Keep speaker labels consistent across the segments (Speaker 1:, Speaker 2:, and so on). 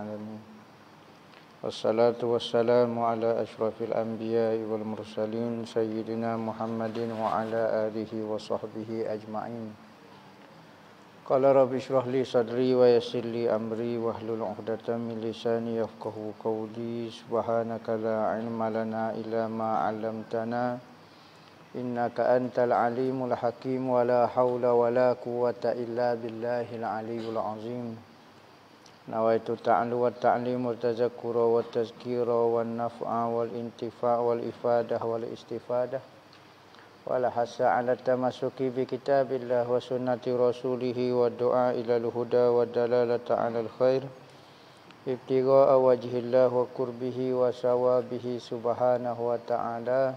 Speaker 1: العالمين والصلاة والسلام على أشرف الأنبياء والمرسلين سيدنا محمد وعلى آله وصحبه أجمعين قال رب اشرح لي صدري ويسر لي أمري واحلل عقدة من لساني يفقه قولي سبحانك لا علم لنا إلا ما علمتنا إنك أنت العليم الحكيم ولا حول ولا قوة إلا بالله العلي العظيم نويت تعلو والتعليم والتذكر والتذكير والنفع والانتفاع والإفادة والاستفادة والحس على التمسك بكتاب الله وسنة رسوله والدعاء إلى الهدى والدلالة على الخير ابتغاء وجه الله وقربه وثوابه سبحانه وتعالى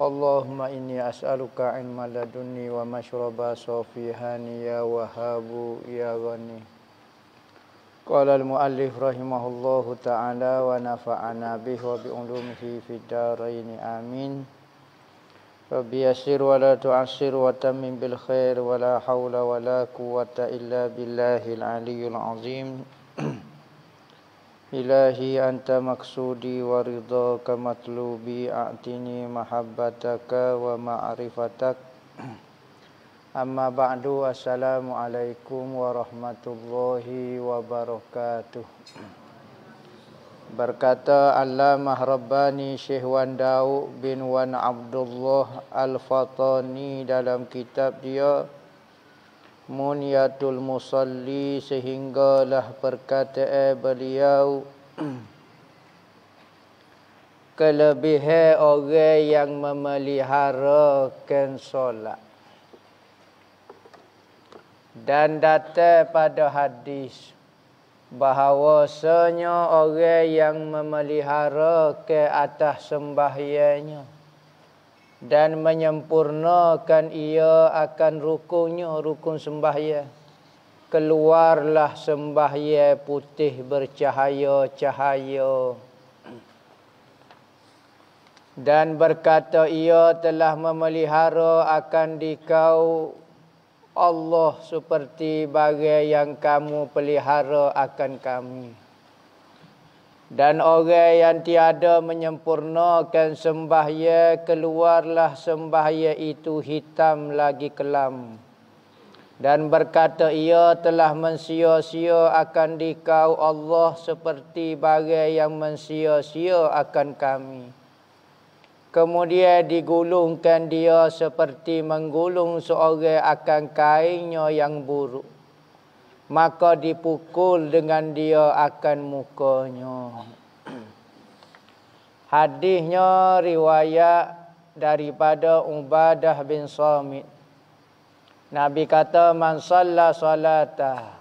Speaker 1: اللهم إني أسألك علم لدني ومشرب صوفي هانيا وهاب يا غني Qala al-muallif rahimahullahu ta'ala wa nafa'ana bih wa bi'ulumihi fid darain amin. Rabbi yassir wa la tu'assir wa tammim bil khair wa la hawla wa la quwwata illa billahil aliyyil azim. Ilahi anta maqsudi wa ridhaka matlubi a'tini mahabbataka wa ma'rifataka. Amma ba'du assalamualaikum warahmatullahi wabarakatuh Berkata Allah Rabbani Syekh Wan Dawud bin Wan Abdullah Al-Fatani dalam kitab dia Munyatul Musalli sehinggalah perkataan beliau Kelebihan orang yang memeliharakan solat dan datang pada hadis bahawa senyo orang yang memelihara ke atas sembahyanya
Speaker 2: dan menyempurnakan ia akan rukunnya rukun sembahya keluarlah sembahya putih bercahaya-cahaya dan berkata ia telah memelihara akan dikau Allah seperti bagai yang kamu pelihara akan kami. Dan orang yang tiada menyempurnakan sembahya, keluarlah sembahya itu hitam lagi kelam. Dan berkata ia telah mensia-sia akan dikau Allah seperti bagai yang mensia-sia akan kami. Kemudian digulungkan dia seperti menggulung seorang akan kainnya yang buruk. Maka dipukul dengan dia akan mukanya. Hadisnya riwayat daripada Ubadah bin Samit. Nabi kata man sallah salata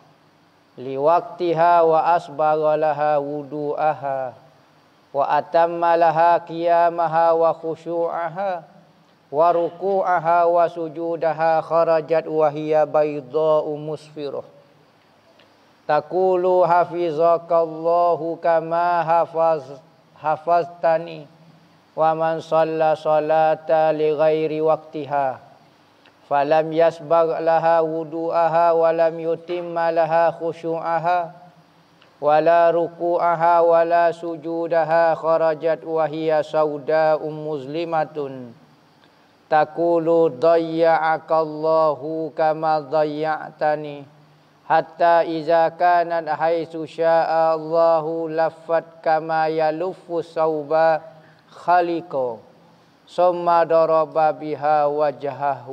Speaker 2: liwaktiha wa asbaralaha wudu'aha wa atamma laha qiyamaha wa khushu'aha wa ruku'aha wa sujudaha kharajat wa hiya baydha'u musfirah taqulu hafizakallahu kama hafaz hafaztani wa man salla salata li ghairi waqtiha falam yasbagh laha wudu'aha wa lam yutimma laha khushu'aha ولا ركوعها ولا سجودها خرجت وهي سوداء مظلمة تقول ضيعك الله كما ضيعتني حتى إذا كانت حيث شاء الله لفت كما يلف صوبا خلق ثم ضرب بها وجهه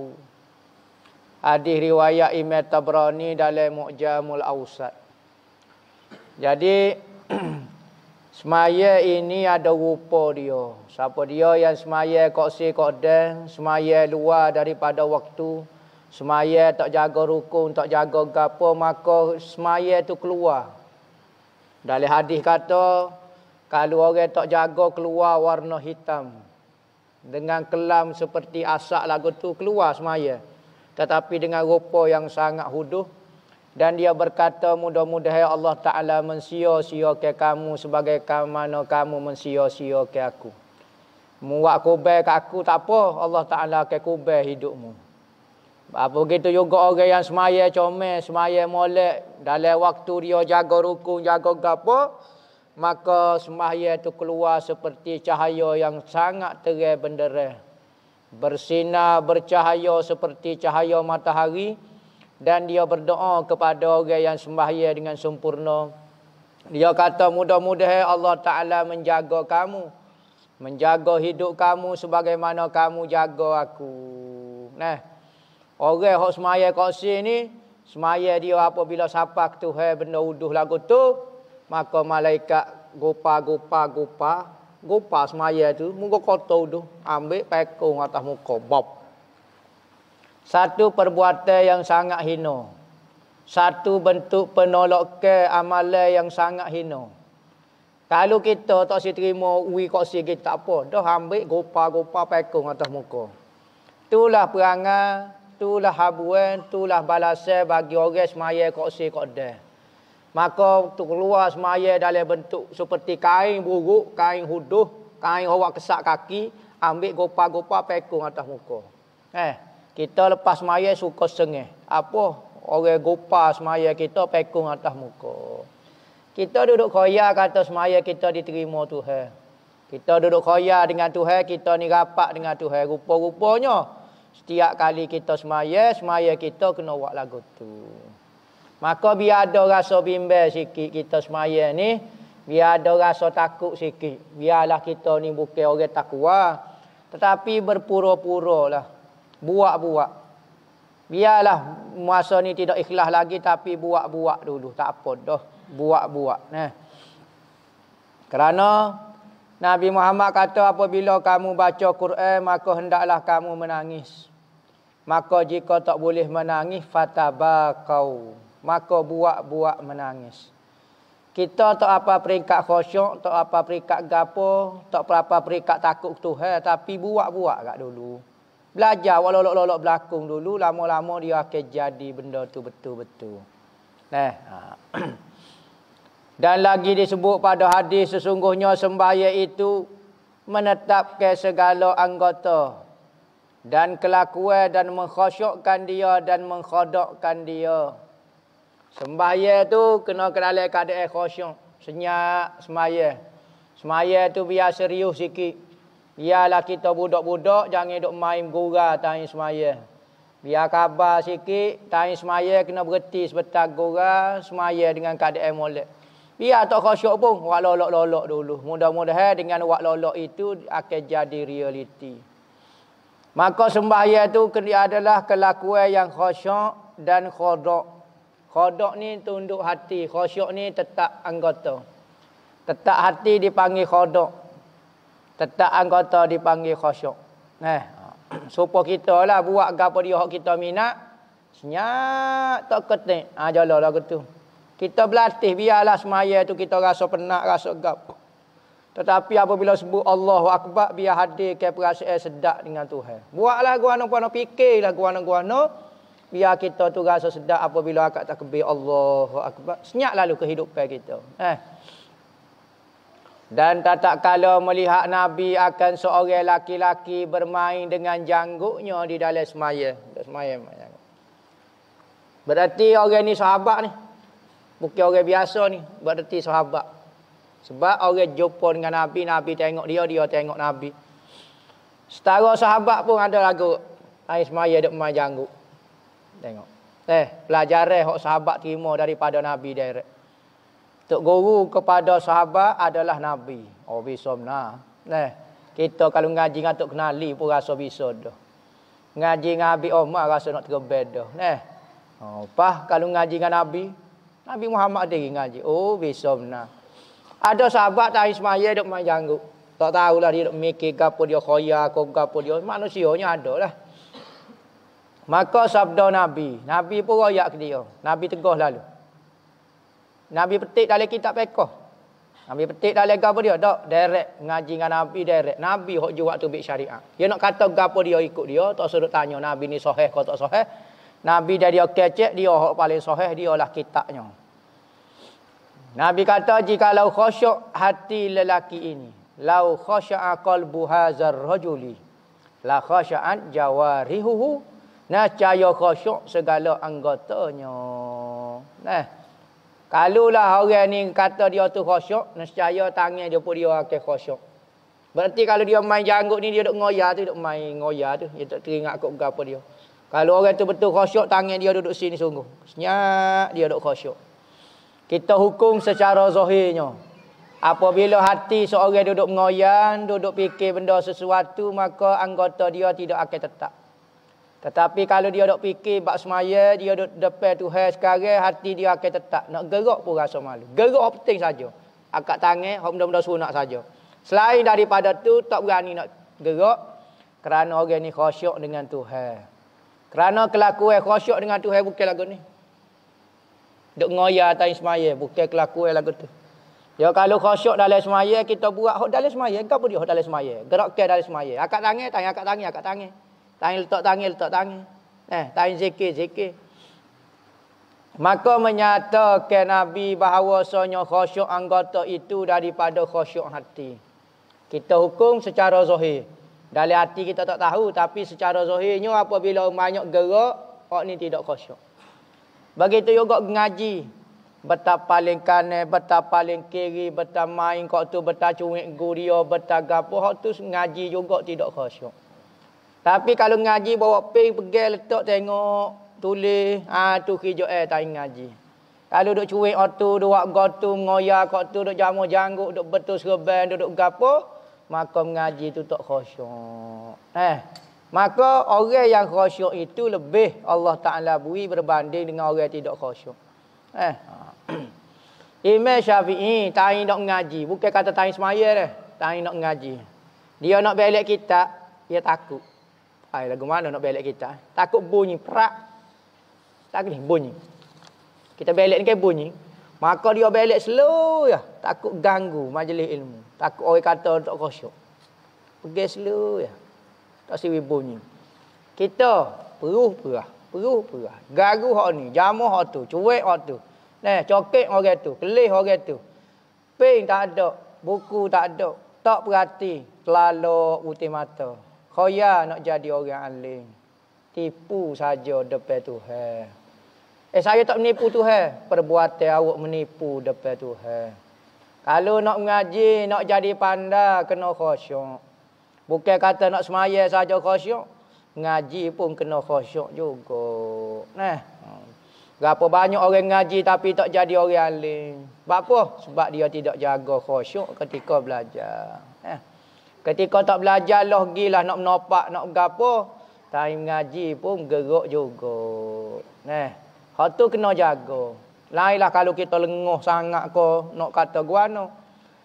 Speaker 2: Hadis riwayat Imam Tabrani dalam Mu'jamul Awsat. Jadi semaya ini ada rupa dia. Siapa dia yang semaya kok si kok den, semaya luar daripada waktu, semaya tak jaga rukun, tak jaga gapo, maka semaya itu keluar. Dari hadis kata, kalau orang tak jaga keluar warna hitam. Dengan kelam seperti asak lagu tu keluar semaya. Tetapi dengan rupa yang sangat huduh, dan dia berkata mudah-mudahan ya Allah Ta'ala mensia ke kamu sebagai mana kamu mensia ke aku. Muak kubai ke aku tak apa Allah Ta'ala ke kubai hidupmu. Apa begitu juga orang yang semaya comel, semaya molek. Dalam waktu dia jaga rukun, jaga apa. Maka semaya itu keluar seperti cahaya yang sangat terang benderang. Bersinar, bercahaya seperti cahaya matahari. Bersinar, bercahaya seperti cahaya matahari dan dia berdoa kepada orang yang sembahya dengan sempurna. Dia kata mudah-mudahan eh, Allah Ta'ala menjaga kamu. Menjaga hidup kamu sebagaimana kamu jaga aku. Nah, orang yang semaya kaksi ini, semaya dia apabila sapa tu, hey, benda uduh lagu tu, maka malaikat gupa, gupa, gupa, gupa semaya tu, muka kotor uduh, ambil pekong atas muka, bop. Satu perbuatan yang sangat hina. Satu bentuk penolakan amalan yang sangat hina. Kalau kita tak si terima ui kosi kita tak apa. Dah ambil gopa-gopa pekong atas muka. Itulah perangai. Itulah habuan. Itulah balasan bagi orang semaya kok kode. Maka untuk keluar semaya dalam bentuk seperti kain buruk, kain huduh, kain orang kesak kaki. Ambil gopa-gopa pekong atas muka. Eh, kita lepas maya suka sengih. Apa? Orang gupa semaya kita pekung atas muka. Kita duduk khoya kata semaya kita diterima Tuhan. Kita duduk khoya dengan Tuhan, kita ni rapat dengan Tuhan. Rupa-rupanya, setiap kali kita semaya, semaya kita kena buat lagu tu. Maka biar ada rasa bimbel sikit kita semaya ni, biar ada rasa takut sikit. Biarlah kita ni bukan orang takwa. Tetapi berpura-pura lah buat-buat. Biarlah masa ni tidak ikhlas lagi tapi buat-buat dulu. Tak apa dah. Buat-buat. Nah. Kerana Nabi Muhammad kata apabila kamu baca Quran maka hendaklah kamu menangis. Maka jika tak boleh menangis fatabaqau. Maka buat-buat menangis. Kita tak apa peringkat khusyuk, tak apa peringkat gapo, tak apa peringkat takut Tuhan tapi buat-buat agak dulu. Belajar walau-walau belakang dulu lama-lama dia akan jadi benda tu
Speaker 1: betul-betul.
Speaker 2: Nah. Eh, ha. Dan lagi disebut pada hadis sesungguhnya sembahyang itu menetapkan segala anggota dan kelakuan dan mengkhosyokkan dia dan mengkhodokkan dia. Sembahyang tu kena kenali keadaan khosyok, senyap, semaya. Semaya tu biasa serius sikit. Biarlah kita budak-budak jangan duk main gura tahun semaya. Biar khabar sikit, tahun semaya kena berhenti sebetar gura, semaya dengan keadaan molek. Biar tak khosyuk pun, wak lolok-lolok dulu. mudah mudah dengan wak lolok itu akan jadi realiti. Maka sembahaya itu adalah kelakuan yang khosyuk dan khodok. Khodok ni tunduk hati, khosyuk ni tetap anggota. Tetap hati dipanggil khodok tetap anggota dipanggil khusyuk. Eh. Supo kita lah buat gapo dia hak kita minat. Senyap tak ketik. Ha ah, jalah lagu tu. Kita berlatih biarlah semaya tu kita rasa penat, rasa gap. Tetapi apabila sebut Allahu Akbar biar hadir ke perasaan sedap dengan Tuhan. Buatlah guana-guana fikirlah guana-guana biar kita tu rasa sedap apabila akak takbir Allahu Akbar. Senyap lalu kehidupan kita. Eh. Dan tak tak kala melihat Nabi akan seorang laki-laki bermain dengan janggutnya di dalam semaya. Semaya, Berarti orang ni sahabat ni. Bukan orang biasa ni. Berarti sahabat. Sebab orang jumpa dengan Nabi, Nabi tengok dia, dia tengok Nabi. Setara sahabat pun ada lagu. Air semaya dia main janggut. Tengok. Eh, pelajaran yang sahabat terima daripada Nabi direct. Tok guru kepada sahabat adalah Nabi. Oh, bisa benar. Nah, kita kalau ngaji dengan Tok Kenali pun rasa bisa dah. Ngaji dengan Abi Omar rasa nak terbeda dah. Nah, oh, pah, kalau ngaji dengan Nabi, Nabi Muhammad diri ngaji. Oh, bisa benar. Ada sahabat tak Ismail duduk main janggu. Tak tahulah dia duduk mikir gapa dia khoya, gapa dia. Manusianya ada lah. Maka sabda Nabi. Nabi pun royak ke dia. Nabi tegah lalu. Nabi petik dalam kitab Pekoh. Nabi petik dalam gapo dia? Dok, direct ngaji dengan Nabi direct. Nabi hok jiwa tu bik syariat. Dia nak kata gapo dia ikut dia, tak suruh tanya Nabi ni sahih ke tak sahih. Nabi dari dia kecek dia hok paling sahih dialah kitabnya. Nabi kata jika lau khosyuk hati lelaki ini, lau khosya'a qalbu hazar rajuli, la khosya'an jawarihuhu, nah cahaya khosyuk segala anggotanya. Nah. Eh. Kalau lah orang ni kata dia tu khosyuk, nescaya tangan dia pun dia akan khosyuk. Berarti kalau dia main janggut ni, dia duduk ngoyah tu, duduk main ngoyah tu. Dia tak teringat kot berapa dia. Kalau orang tu betul khosyuk, tangan dia duduk sini sungguh. Senyap dia duduk khosyuk. Kita hukum secara zahirnya. Apabila hati seorang duduk mengoyan, duduk fikir benda sesuatu, maka anggota dia tidak akan tetap. Tetapi kalau dia dok fikir bab semaya, dia dok depan Tuhan sekarang, hati dia akan tetap nak gerak pun rasa malu. Gerak penting saja. Angkat tangan, hok benda-benda sunat saja. Selain daripada tu tak berani nak gerak kerana orang ni khosyuk dengan Tuhan. Kerana kelakuan khosyuk dengan Tuhan bukan lagu ni. Dok ngoya atas semaya, bukan kelakuan lagu tu. Ya kalau khosyuk dalam semaya kita buat hok dalam semaya, kau pun dia hok dalam semaya. ke dalam semaya. Angkat tangan, tangan angkat tangan, angkat tangan. Tangan letak tangan, letak tangan. Eh, tangan zikir, zikir. Maka menyatakan Nabi bahawa sonya khusyuk anggota itu daripada khusyuk hati. Kita hukum secara zahir. Dari hati kita tak tahu. Tapi secara zahirnya apabila banyak gerak, orang ini tidak khusyuk. Begitu juga ngaji. Betah paling kanan, betah paling kiri, betah main kau tu, betah cungik guria, betah gapo. Hak tu ngaji juga tidak khusyuk. Tapi kalau ngaji bawa ping pegel letak tengok, tulis, ha tu kerja eh tai ngaji. Kalau duk cuik otu, duk gotu ngoya kok tu duk jamu janggut, duk betul serban, duk gapo, maka mengaji tu tak khusyuk. Eh, maka orang yang khusyuk itu lebih Allah Taala bui berbanding dengan orang yang tidak khusyuk. Eh. Ha. Imam Syafi'i tai nak ngaji, bukan kata tai semaya dah, tai nak ngaji. Dia nak belek kitab, dia takut. Hai lagu mana nak belek kita? Takut bunyi prak. Tak ni bunyi. Kita belek ni kan bunyi. Maka dia belek slow ya. Takut ganggu majlis ilmu. Takut orang kata tak kosyok. Pergi slow ya. Tak siwi bunyi. Kita peruh perah. Peruh perah. Garu hak ni. Jamu hak tu. Cuek hak tu. Nah, coket orang tu. Kelih orang tu. Pink tak ada. Buku tak ada. Tak perhati. Kelalok putih mata. Khoya nak jadi orang alim. Tipu saja depan Tuhan. Eh saya tak menipu Tuhan. Perbuatan awak menipu depan Tuhan. Kalau nak mengaji, nak jadi pandai, kena khosyuk. Bukan kata nak semaya saja khosyuk. Ngaji pun kena khosyuk juga. Nah. Berapa banyak orang ngaji tapi tak jadi orang alim. Sebab apa? Sebab dia tidak jaga khosyuk ketika belajar. Ketika tak belajar lah gilah nak menopak, nak gapo. time ngaji pun geruk juga. Neh, hal tu kena jaga. Lainlah kalau kita lenguh sangat ko nak kata guano.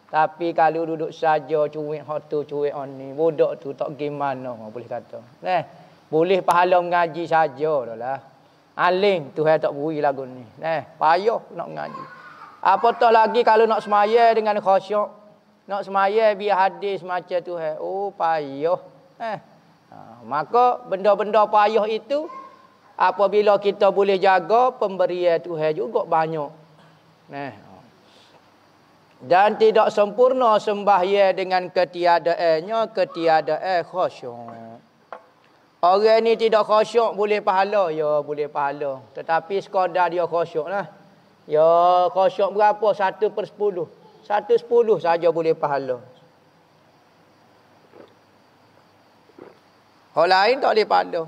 Speaker 2: Tapi kalau duduk saja cuik hal tu cuik on ni, budak tu tak gimana boleh kata. Neh, boleh pahala mengaji saja lah. Aling tu hai tak bui lagu ni. Neh, payah nak ngaji. Apatah lagi kalau nak semaya dengan khosyuk nak semaya biar hadis macam tu eh. oh payah eh. ha, maka benda-benda payah itu apabila kita boleh jaga pemberian Tuhan juga banyak nah eh. Ha. dan tidak sempurna sembahyang dengan ketiadaannya ketiadaan khusyuk orang ni tidak khusyuk boleh pahala ya boleh pahala tetapi sekadar dia khusyuk lah ya khusyuk berapa satu per sepuluh. Satu sepuluh saja boleh pahala. Orang lain tak boleh pahala.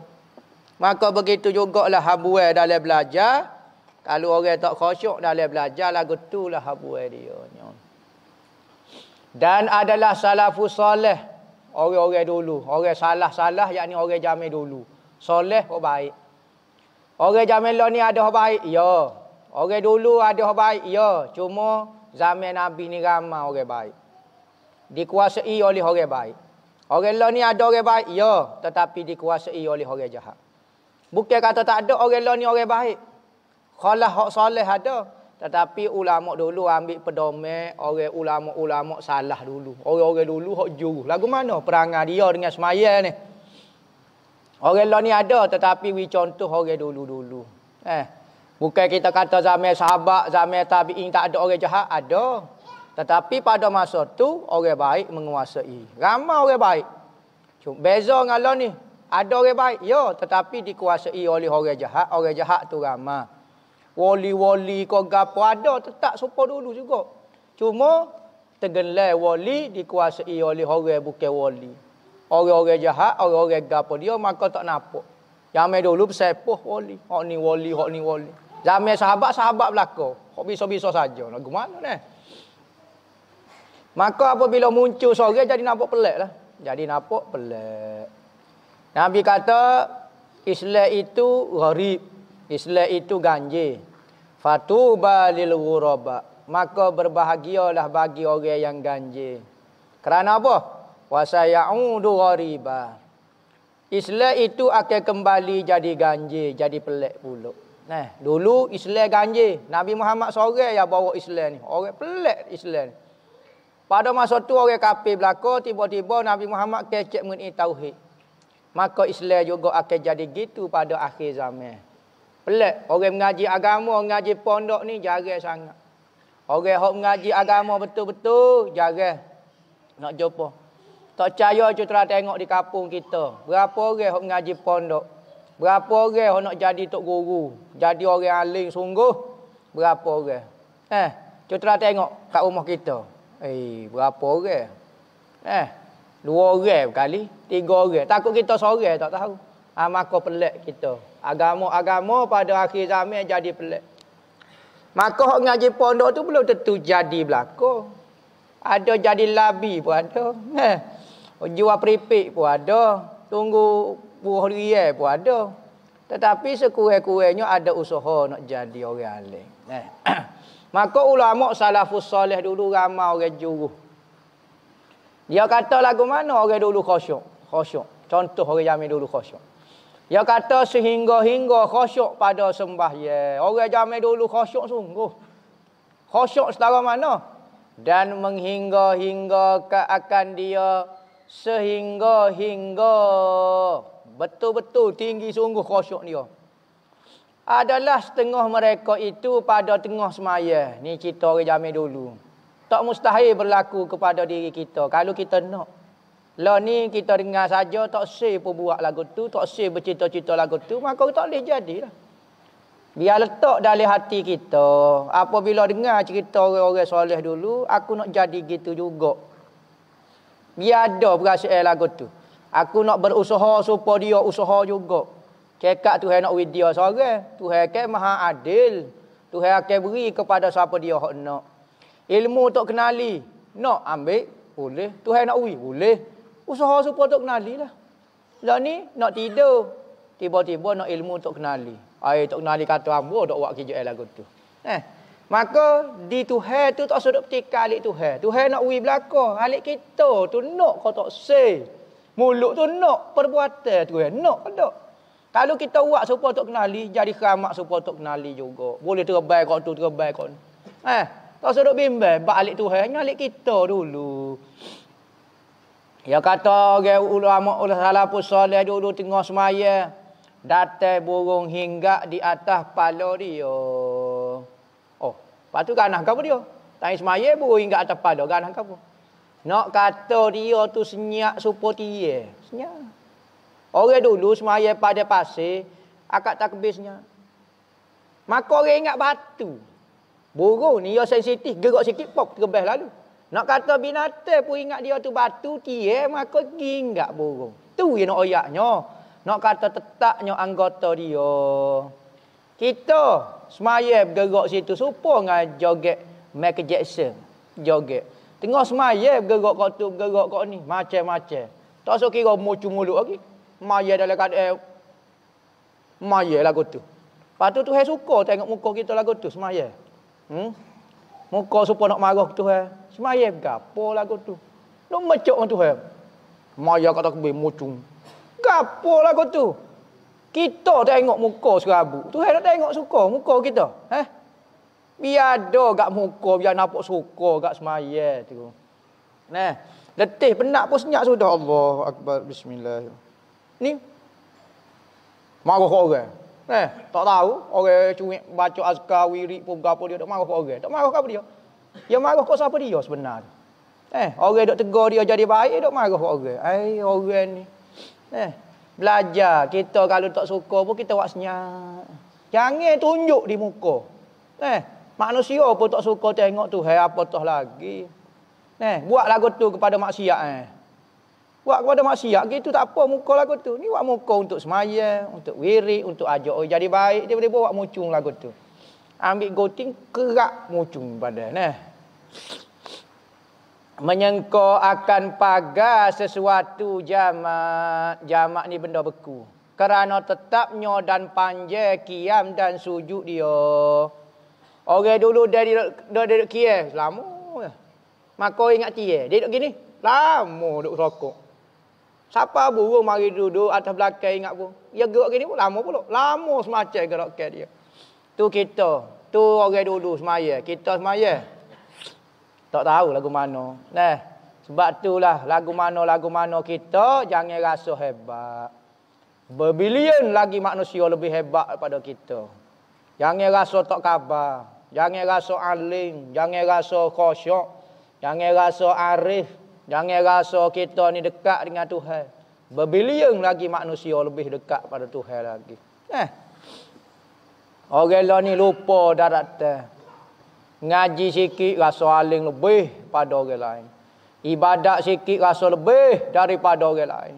Speaker 2: Maka begitu juga lah habuai dalam belajar. Kalau orang tak khusyuk dalam belajar, lagu tu habuai dia. Dan adalah salafus soleh. Orang-orang dulu. Orang salah-salah, yakni orang jamin dulu. Soleh, orang baik. Orang jamin lo ni ada orang baik? Ya. Orang dulu ada orang baik? Ya. Cuma zaman Nabi ni ramai orang baik. Dikuasai oleh orang baik. Orang lain ni ada orang baik, ya. Tetapi dikuasai oleh orang jahat. Bukan kata tak ada orang lain ni orang baik. Kalau hak soleh ada. Tetapi ulama dulu ambil pedomek orang ulama-ulama salah dulu. Orang-orang dulu hak juruh. Lagu mana perangai dia dengan semayal ni? Orang lain ni ada tetapi we contoh orang dulu-dulu. Eh, Bukan kita kata zaman sahabat, zaman tabi'in tak ada orang jahat. Ada. Tetapi pada masa tu orang baik menguasai. Ramai orang baik. Cuma beza dengan Allah ni. Ada orang baik. Ya, tetapi dikuasai oleh orang jahat. Orang jahat tu ramai. Wali-wali kau gapa ada. Tetap supa dulu juga. Cuma tergelai wali dikuasai oleh orang bukan wali. Orang-orang jahat, orang-orang gapa dia maka tak nampak. Yang dulu bersepuh wali. Hak ni wali, hak ni wali. Zaman sahabat, sahabat berlaku. Kok biso biso saja. Nak mana ni? Maka apabila muncul sore, jadi nampak pelik lah. Jadi nampak pelik. Nabi kata, Islam itu gharib. Islam itu ganjil. Fatuba lil ghuraba. Maka berbahagialah bagi orang yang ganjil. Kerana apa? Wasaya'udu ghariba. Islam itu akan kembali jadi ganjil, jadi pelik pula. Nah, eh, dulu Islam ganjil. Nabi Muhammad seorang yang bawa Islam ni. Orang pelik Islam ni. Pada masa tu orang kafir belaka, tiba-tiba Nabi Muhammad kecek mengenai tauhid. Maka Islam juga akan jadi gitu pada akhir zaman. Pelik. Orang mengaji agama, mengaji pondok ni jarang sangat. Orang hok mengaji agama betul-betul jarang. Nak jumpa. Tak percaya je tengok di kampung kita. Berapa orang hok mengaji pondok. Berapa orang nak jadi tok guru? Jadi orang alim sungguh. Berapa orang? Eh, cutlah tengok kat rumah kita. Eh, berapa orang? Eh, dua orang berkali, tiga orang. Takut kita sorang tak tahu. Ha, maka pelik kita. Agama-agama pada akhir zaman jadi pelik. Maka orang ngaji pondok tu belum tentu jadi belako. Ada jadi labi pun ada. Eh, jual peripik pun ada. Tunggu buruh ria pun ada. Tetapi sekurang-kurangnya ada usaha nak jadi orang alim. Eh. Maka ulama salafus soleh dulu ramai orang juru. Dia kata lagu mana orang dulu khusyuk? Khusyuk. Contoh orang zaman dulu khusyuk. Dia kata sehingga-hingga khusyuk pada sembah sembahyang. Orang zaman dulu khusyuk sungguh. Khusyuk setara mana? Dan menghingga-hingga akan dia sehingga-hingga Betul-betul tinggi sungguh khusyuk dia. Adalah setengah mereka itu pada tengah semaya. Ni cerita orang jamin dulu. Tak mustahil berlaku kepada diri kita. Kalau kita nak. Lah ni kita dengar saja tak sih pun buat lagu tu. Tak sih bercerita-cerita lagu tu. Maka tak boleh jadilah. Biar letak dari hati kita. Apabila dengar cerita orang-orang soleh dulu. Aku nak jadi gitu juga. Biar ada perasaan lagu tu. Aku nak berusaha supaya dia usaha juga. Cekak tu nak with dia seorang. Tu ke maha adil. Tu ke beri kepada siapa dia nak. Ilmu tak kenali. Nak ambil? Boleh. Tu nak with? Boleh. Usaha supaya tak kenali lah. Lepas ni nak tidur. Tiba-tiba nak ilmu tak kenali. Air tak kenali kata ambo tak buat kerja eh lagu tu. Eh. Maka di Tuhan tu tak sudah petikal alik Tuhan. Tuhan nak wui belakang, Alik kita tu nak kau tak say. Mulut tu nak perbuatan tu. Nak kan, ke tak? Kalau kita buat supaya tak kenali, jadi keramat supaya tak kenali juga. Boleh terbaik kau tu, terbaik kau Eh, tak sudah bimbel. Balik tu, eh. nyalik kita dulu. Ya kata, ke ulama ulah salah pun dulu tengah semaya. Datai burung hingga di atas pala dia. Oh, lepas tu kanan kau dia. Tangis semaya, burung hingga atas pala. kanan kau. Nak kata dia tu senyak super tiye. Senyak. Orang dulu semaya pada pasir, akak tak takbisnya. Maka orang ingat batu. Burung ni dia sensitif, gerak sikit pok terbes lalu. Nak kata binatang pun ingat dia tu batu tiye, maka ginggak burung. Tu yang nak oyaknya. Nak kata tetaknya anggota dia. Kita semaya bergerak situ, supo dengan joget Michael Jackson. Joget. Tengah semaya bergerak kau tu, bergerak kau ni. Macam-macam. Tak usah kira umur cuma lagi. Maya dalam kata maya lah kau tu. Lepas tu tu suka tengok muka kita lah kau tu semaya. Hmm? Muka suka nak marah tu. Eh. Semaya gapo lah kau tu. Nak macam tu. Eh. Maya kata kebih mucung. Gapo lah kau tu. Kita tengok muka serabut. Tu nak tengok suka muka kita. Eh? Biar ada kat muka, biar nampak suka kat semaya tu. Nah, letih penat pun senyap sudah. Allah Akbar, Bismillah. Ni, marah kat orang. Nah, tak tahu, orang cuik baca azkar, wirik pun berapa dia, tak marah kat orang. Tak marah kat dia. Dia marah kat siapa dia sebenarnya. Eh, orang dok tegur dia jadi baik dok marah kat orang. Ai eh, orang ni. Eh, belajar kita kalau tak suka pun kita buat senyap. Jangan tunjuk di muka. Eh, Manusia pun tak suka tengok tu. Hei apa tu lagi. Nih, eh, buat lagu tu kepada maksiat. Eh. Buat kepada maksiat gitu tak apa muka lagu tu. Ni buat muka untuk semaya, untuk wiri, untuk ajak orang jadi baik. Dia boleh buat mucung lagu tu. Ambil goting kerak mucung pada. Nih. Eh. menyengko akan pagar sesuatu jamak. Jamak ni benda beku. Kerana tetapnya dan panjang kiam dan sujud dia. Orang dulu dari dari duduk Kiev, eh. lama. Eh. Maka ingat dia, eh. dia duduk gini, lama duduk rokok. Siapa burung mari duduk atas belakang ingat pun. Dia gerak gini pun lama pula. Lama semacam gerak dia. Tu kita. Tu orang dulu semaya. Kita semaya. Tak tahu lagu mana. Nah. Sebab itulah lagu mana-lagu mana kita jangan rasa hebat. Berbilion lagi manusia lebih hebat daripada kita. Jangan rasa tak kabar. Jangan rasa alim, jangan rasa khosyok, jangan rasa arif, jangan rasa kita ni dekat dengan Tuhan. Berbilion lagi manusia lebih dekat pada Tuhan lagi. Eh. Orang lain ni lupa daratan. Ngaji sikit rasa alim lebih pada orang lain. Ibadat sikit rasa lebih daripada orang lain.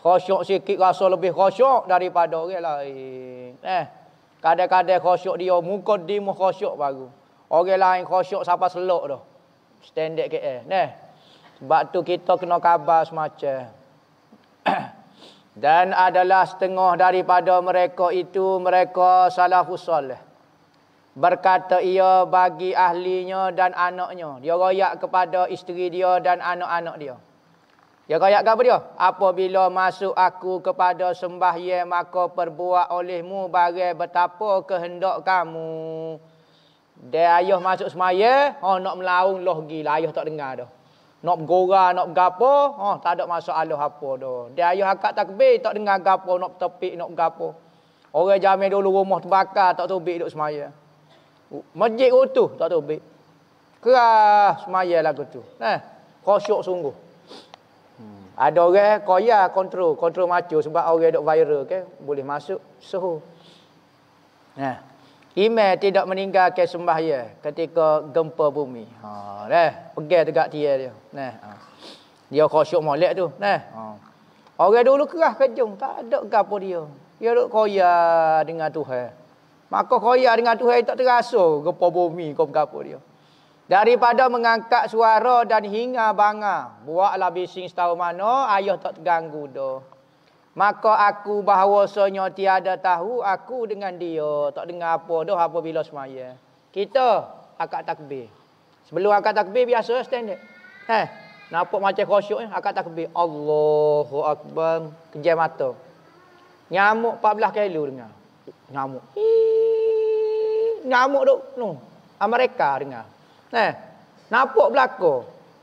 Speaker 2: Khosyok sikit rasa lebih khosyok daripada orang lain. Eh. Kadang-kadang khosyuk dia mukaddimu khosyuk baru. Orang lain khosyuk sampai selok tu. Standard KL. Eh. Nah. Sebab tu kita kena khabar semacam. Dan adalah setengah daripada mereka itu mereka salafus soleh. Berkata ia bagi ahlinya dan anaknya. Dia royak kepada isteri dia dan anak-anak dia. Ya kau kaya apa dia? Apabila masuk aku kepada sembahyang maka perbuat olehmu bagai betapa kehendak kamu. Dia ayah masuk sembahyang, Oh nak melaung loh gila ayah tak dengar dah. Nak gora, nak gapo, Oh tak ada masalah apa dah. Dia ayah akak takbir tak dengar gapo, nak tepik, nak gapo. Orang jamin dulu rumah terbakar tak tobik duk sembahyang. Masjid utuh tak tobik. Kerah sembahyang lagu tu. Nah, eh, khusyuk sungguh. Ada orang koya kontrol, kontrol macho sebab orang dok viral ke, boleh masuk suhu. Nah. ime tidak meninggalkan sembahyang ketika gempa bumi. Ha, leh, Pegang tegak tiang dia. Nah. Ha. Dia khusyuk molek tu, nah. Ha. Orang dulu kerah kejung, tak ada gapo dia. Dia dok koya dengan Tuhan. Maka koya dengan Tuhan tak terasa gempa bumi kau gapo dia. Daripada mengangkat suara dan hinga banga. Buatlah bising setahu mana, ayah tak terganggu dah. Maka aku bahawasanya tiada tahu aku dengan dia. Tak dengar apa dah apabila semuanya. Kita akad takbir. Sebelum akad takbir biasa stand. standard. Heh, nampak macam khusyuk ni akad takbir. Allahu Akbar. Kejar mata. Nyamuk 14 kilo dengar. Nyamuk. Hii, nyamuk tu. No. Amerika dengar. Nah, eh, nampak belako.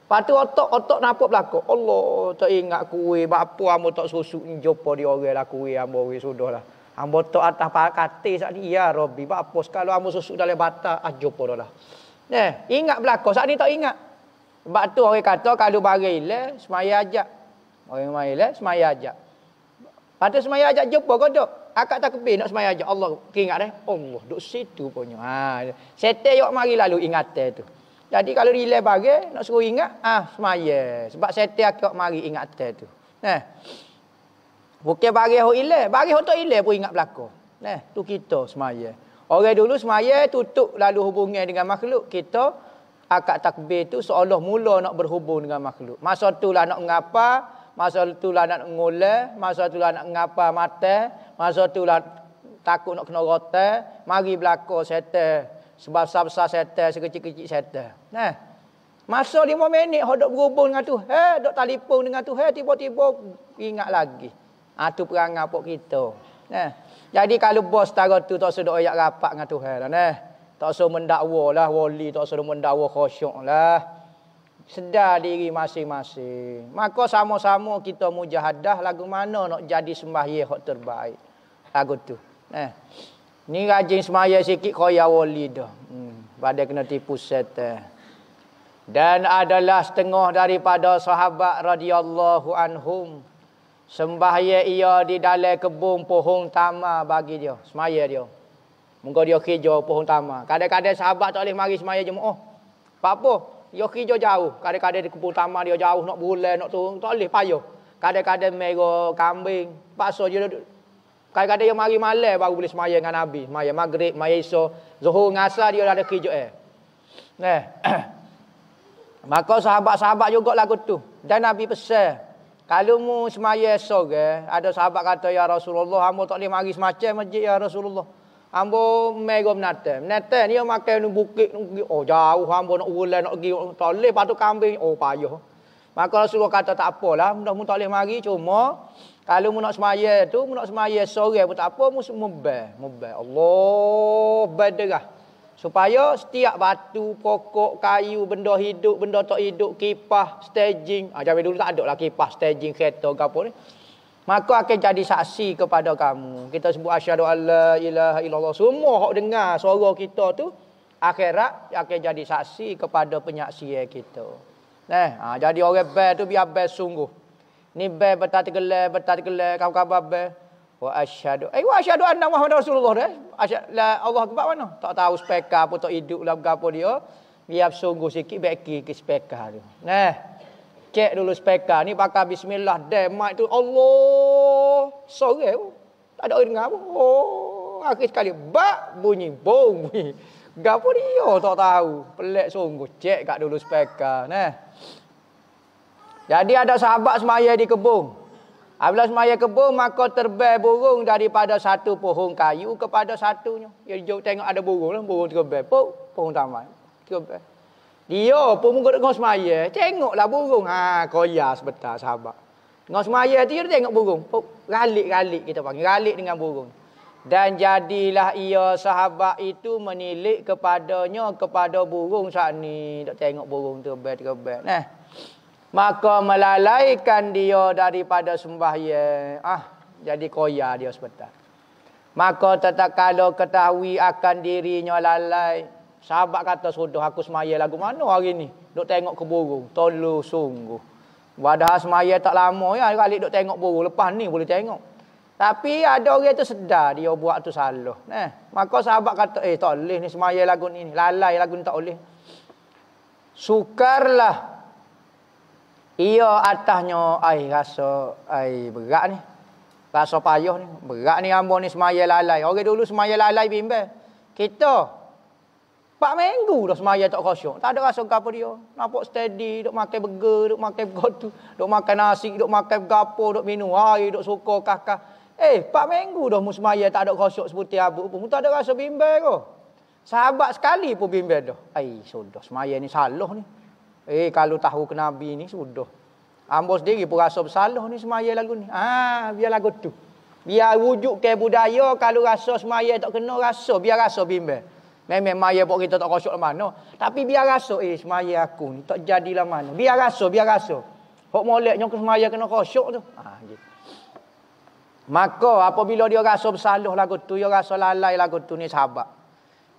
Speaker 2: Lepas tu otak-otak nampak berlaku. Allah, tak ingat kuih. bapu. ambo tak susu jumpa di orang lah kuih. Ambo orang sudah lah. Ambo tak atas pakati saat ni. Ya, Robi. bapu. kalau ambo susu dalam batak, ah, jumpa lah. Eh, ingat belako. Saat ni tak ingat. Sebab tu orang kata, kalau bagi lah, eh, semaya ajak. Orang bagi lah, eh, semaya ajak. Lepas tu semaya ajak jumpa kau tu akak tak kebih nak semaya aja Allah keringat eh Allah duk situ punya ha sete yok mari lalu ingat tu jadi kalau rilai bagi nak suruh ingat ah ha, semaya sebab sete akak mari ingat tu nah bukan bagi ho ile bagi ho tak ile pun ingat belako nah tu kita semaya orang dulu semaya tutup lalu hubungnya dengan makhluk kita akak takbir tu seolah mula nak berhubung dengan makhluk masa tu lah nak ngapa masa tu lah nak ngole masa tu lah nak ngapa mata Masa tu lah takut nak kena rotel, mari belakang setel. Sebab besar-besar setel, sekecil-kecil setel. Nah. Masa lima minit, hodok berhubung dengan tu. Hei, dok telefon dengan tu. Hei, tiba-tiba ingat lagi. Ha, tu perangai apa kita. Nah. Jadi kalau bos tarot tu tak sedo ayak rapat dengan Tuhan lah. Nah. Tak sedo mendakwa lah wali, tak sedo mendakwa khosyuk lah sedar diri masing-masing. Maka sama-sama kita mujahadah lagu mana nak jadi sembahye yang terbaik. Lagu tu. Eh. Ni rajin sembahye sikit kaya wali dah. Hmm. Badai kena tipu set. Eh. Dan adalah setengah daripada sahabat radhiyallahu anhum. sembahye ia di dalam kebun pohon tama bagi dia. sembahye dia. Mungkin dia kerja pohon tama. Kadang-kadang sahabat tak boleh mari sembahyang jemaah. Oh. Apa-apa. Yo kerja jauh. Kadang-kadang di kebun tamar dia jauh nak bulan, nak turun. Tak boleh payah. Kadang-kadang mereka kambing. Paksa je. Kadang-kadang dia mari malam baru boleh semayang dengan Nabi. Semayang maghrib, semayang iso. Zuhur ngasa dia ada kerja. Eh. Nah. Eh, maka sahabat-sahabat juga lagu tu. Dan Nabi pesan. Kalau mu semayang esok. Eh, ada sahabat kata, Ya Rasulullah. Hamba tak boleh mari semacam masjid, Ya Rasulullah. Hambo mai go menata. Menata ni yang makan ni bukit ni oh jauh hambo nak ulai nak pergi oh, toleh patu kambing oh payah. Maka Rasulullah kata tak apalah, mudah mu tak boleh mari cuma kalau mu nak semaya tu, mu nak semaya sore pun tak apa, mu mubah, mubah. Allah berderah. Supaya setiap batu, pokok, kayu, benda hidup, benda tak hidup, kipas, staging. Ah, dulu tak ada lah kipas, staging, kereta, apa ni. Maka akan jadi saksi kepada kamu. Kita sebut asyhadu alla ilaha illallah. Semua hok dengar suara kita tu akhirat akan jadi saksi kepada penyaksian kita. Nah, eh, ha, jadi orang bel tu biar bel sungguh. Ni bel bertat gelar, bertat gelar kau kau bel. Wa asyhadu. Eh wa asyhadu anna Muhammad Rasulullah deh. Asyhad la Allah kebab mana? Tak tahu speka pun tak hidup lah apa dia. Biar sungguh sikit baik ke speka tu. Nah. Eh. Cek dulu speaker. Ni pakai bismillah. Dan mic tu. Allah. Sore. Eh. Tak ada orang dengar apa. Oh. Akhir sekali. Bak. Bunyi. Bung. Bunyi. Gapo dia tak tahu. Pelik sungguh. Cek kat dulu speaker. Nah. Jadi ada sahabat semaya di kebun. Apabila semaya kebun, maka terbang burung daripada satu pohon kayu kepada satunya. Ya, jauh tengok ada burung lah. Burung terbang. pohon tamat. Terbang. Dia pun muka dengan semaya. Tengoklah burung. Ha, koya sebentar sahabat. Dengan semaya tu, dia tengok burung. Ralik-ralik kita panggil. Ralik dengan burung. Dan jadilah ia sahabat itu menilik kepadanya, kepada burung saat ni. Tak tengok burung tu, bet-bet. Nah. Maka melalaikan dia daripada sembahnya. Ah, jadi koya dia sebentar. Maka tetap kalau ketahui akan dirinya lalai. Sahabat kata sudah aku semaya lagu mana hari ni. Duk tengok ke burung. Tolong sungguh. Wadah semaya tak lama ya. Kali duk tengok burung. Lepas ni boleh tengok. Tapi ada orang tu sedar dia buat tu salah. Eh. Maka sahabat kata eh tak boleh ni semaya lagu ni. Lalai lagu ni tak boleh. Sukarlah. Ia atasnya ai rasa ai berat ni. Rasa payah ni. Berat ni ambo ni semaya lalai. Orang dulu semaya lalai bimbel. Kita Empat minggu dah semaya tak khosyuk. Tak ada rasa apa dia. Nampak steady, duk makan burger, duk makan gotu, duk makan nasi, duk makan gapo, duk minum air, duk suka kakak. Eh, empat minggu dah semaya tak ada khosyuk seperti abu pun. Tak ada rasa bimbel ke. Sahabat sekali pun bimbel dah. Ai, sudah semaya ni salah ni. Eh, kalau tahu ke Nabi ni sudah. Ambos sendiri pun rasa bersalah ni semaya lagu ni. Ah, biar lagu tu. Biar wujud ke budaya kalau rasa semaya tak kena rasa, biar rasa bimbel. Memang maya buat kita tak kosok lah mana. Tapi biar rasa, eh semaya aku ni tak jadilah mana. Biar rasa, biar rasa. Hak molek nyok semaya kena kosok tu. Ha, gitu. Maka apabila dia rasa bersalah lagu tu, dia rasa lalai lagu tu ni sahabat.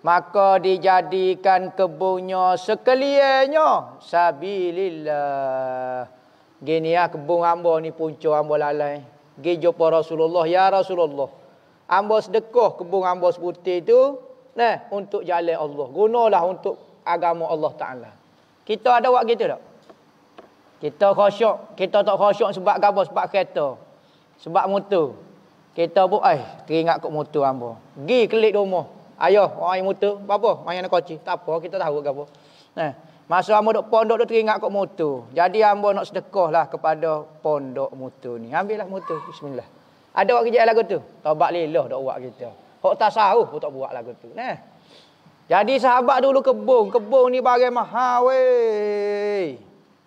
Speaker 2: Maka dijadikan kebunnya sekelianya. Sabilillah. Gini ya kebun hamba ni punca hamba lalai. Gijopo Rasulullah, ya Rasulullah. Hamba sedekah kebun hamba sebutir tu. Nah, untuk jalan Allah. Gunalah untuk agama Allah Taala. Kita ada buat gitu tak? Kita khosyok, kita tak khosyok sebab apa? Sebab kereta. Sebab motor. Kita pun eh teringat kok motor hamba. Gi kelik rumah. Ayah, orang yang motor, apa apa? Main nak koci. Tak apa, kita tahu apa. Nah, masa hamba dok pondok dok teringat kok motor. Jadi hamba nak lah kepada pondok motor ni. Ambillah motor bismillah. Ada buat kerja lagu tu. Tobat lillah dok buat kita. Hak tasawuf pun tak buat lagu tu. Nah. Jadi sahabat dulu kebun. Kebun ni bagai maha weh.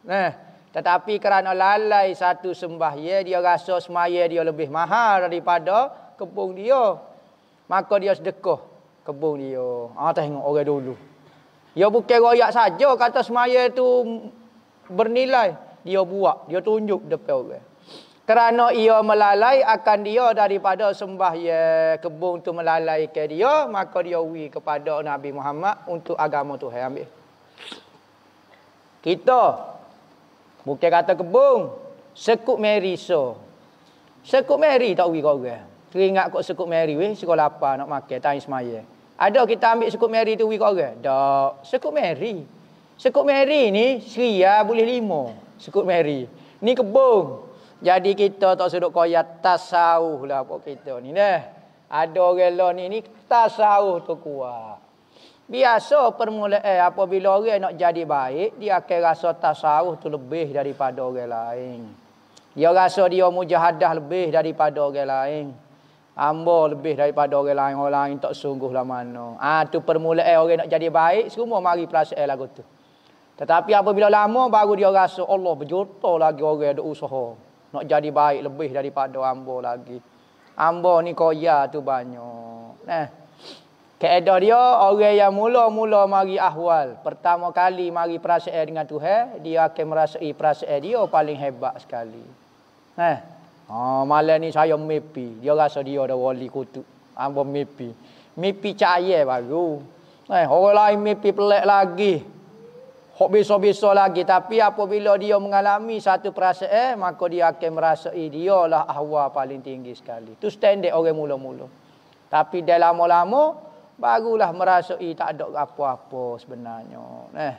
Speaker 2: Nah. Tetapi kerana lalai satu sembah ye, dia rasa semaya dia lebih mahal daripada kebun dia. Maka dia sedekah kebun dia. Ah tengok orang dulu. Dia bukan royak saja kata semaya tu bernilai. Dia buat, dia tunjuk depan orang kerana ia melalai akan dia daripada sembah ya kebun tu melalai ke dia maka dia wi kepada Nabi Muhammad untuk agama Tuhan ambil kita bukan kata kebun sekut meri so sekut meri tak wi kau orang teringat kok sekut meri weh sekolah apa nak makan tangis maya ada kita ambil sekut meri tu wi kau orang dak sekut meri sekut meri ni seria boleh lima sekut meri ni kebun jadi kita tak sedut koyak tasawuh lah apa kita ni dah. Ada orang lah ni ni tasawuh tu kuat. Biasa permulaan eh, apabila orang nak jadi baik, dia akan rasa tasawuf tu lebih daripada orang lain. Dia rasa dia mujahadah lebih daripada orang lain. Amba lebih daripada orang lain. Orang lain tak sungguh lah mana. Ah tu permulaan eh, orang nak jadi baik, semua mari perasaan eh, lagu tu. Tetapi apabila lama, baru dia rasa Allah berjuta lagi orang ada usaha nak jadi baik lebih daripada Ambo lagi. Ambo ni koya tu banyak. Nah. Eh. Keedah dia orang yang mula-mula mari ahwal, pertama kali mari perasaan dengan Tuhan, dia akan merasai perasaan dia paling hebat sekali. Nah. Eh. Oh, ha, malam ni saya mimpi. Dia rasa dia ada wali kutu. Ambo mimpi. Mimpi cahaya baru. Nah, eh, orang lain mimpi pelik lagi. Hok biso-biso lagi tapi apabila dia mengalami satu perasaan eh, maka dia akan merasa dia lah ahwah paling tinggi sekali. Tu standard orang mula-mula. Tapi dah lama-lama barulah merasai tak ada apa-apa sebenarnya. Eh.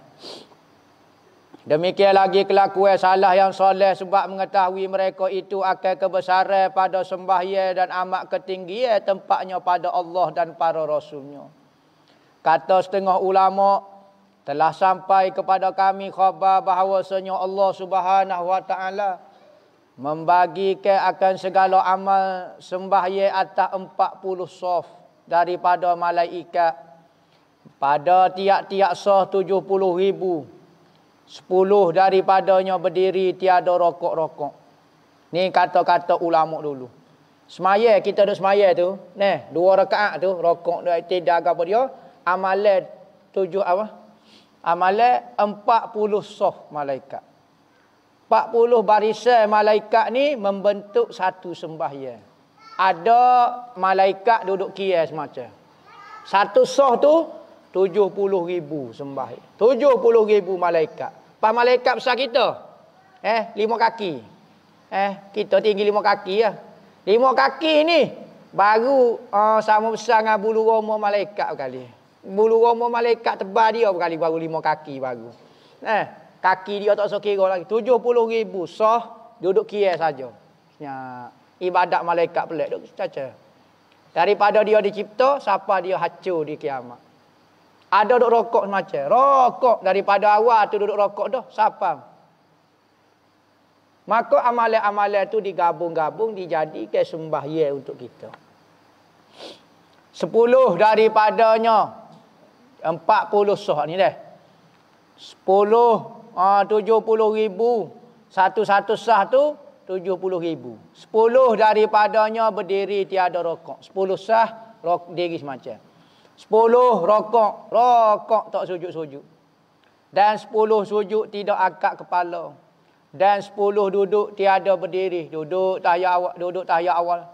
Speaker 2: Demikian lagi kelakuan salah yang soleh sebab mengetahui mereka itu akan kebesaran pada sembahyang dan amat ketinggian tempatnya pada Allah dan para rasulnya. Kata setengah ulama' telah sampai kepada kami khabar bahawa senyum Allah subhanahu wa ta'ala membagikan akan segala amal sembahye atas empat puluh sof daripada malaikat pada tiap-tiap sof tujuh puluh ribu sepuluh daripadanya berdiri tiada rokok-rokok ni kata-kata ulama dulu semaya kita ada semaya tu ne dua rakaat tu rokok tu tidak agak apa dia amalan tujuh apa amalan puluh soh malaikat. empat puluh barisan malaikat ni membentuk satu sembahya. Ada malaikat duduk kias semacam. Satu soh tu tujuh puluh ribu Tujuh puluh ribu malaikat. Pak malaikat besar kita. Eh, lima kaki. Eh, kita tinggi lima kaki lah. Ya. Lima kaki ni baru uh, sama besar dengan bulu rumah malaikat kali. Ya bulu roma malaikat tebal dia berkali baru lima kaki baru. Eh, kaki dia tak usah kira lagi. Tujuh puluh ribu sah duduk kia saja. Ya, ibadat malaikat pelik. Duduk caca. Daripada dia dicipta, siapa dia hancur di kiamat. Ada duduk rokok macam, Rokok daripada awal tu duduk rokok dah. Siapa? Maka amalan-amalan tu digabung-gabung dijadikan sembahyang untuk kita. Sepuluh daripadanya Empat puluh soh ni dah. sepuluh ah, tujuh puluh ribu. Satu-satu sah tu tujuh puluh ribu. Sepuluh daripadanya berdiri tiada rokok. sepuluh sah rok, diri semacam. Sepuluh rokok. Rokok tak sujud-sujud. Dan sepuluh sujud tidak akak kepala. Dan sepuluh duduk tiada berdiri. Duduk tahaya awal. Duduk tahaya awal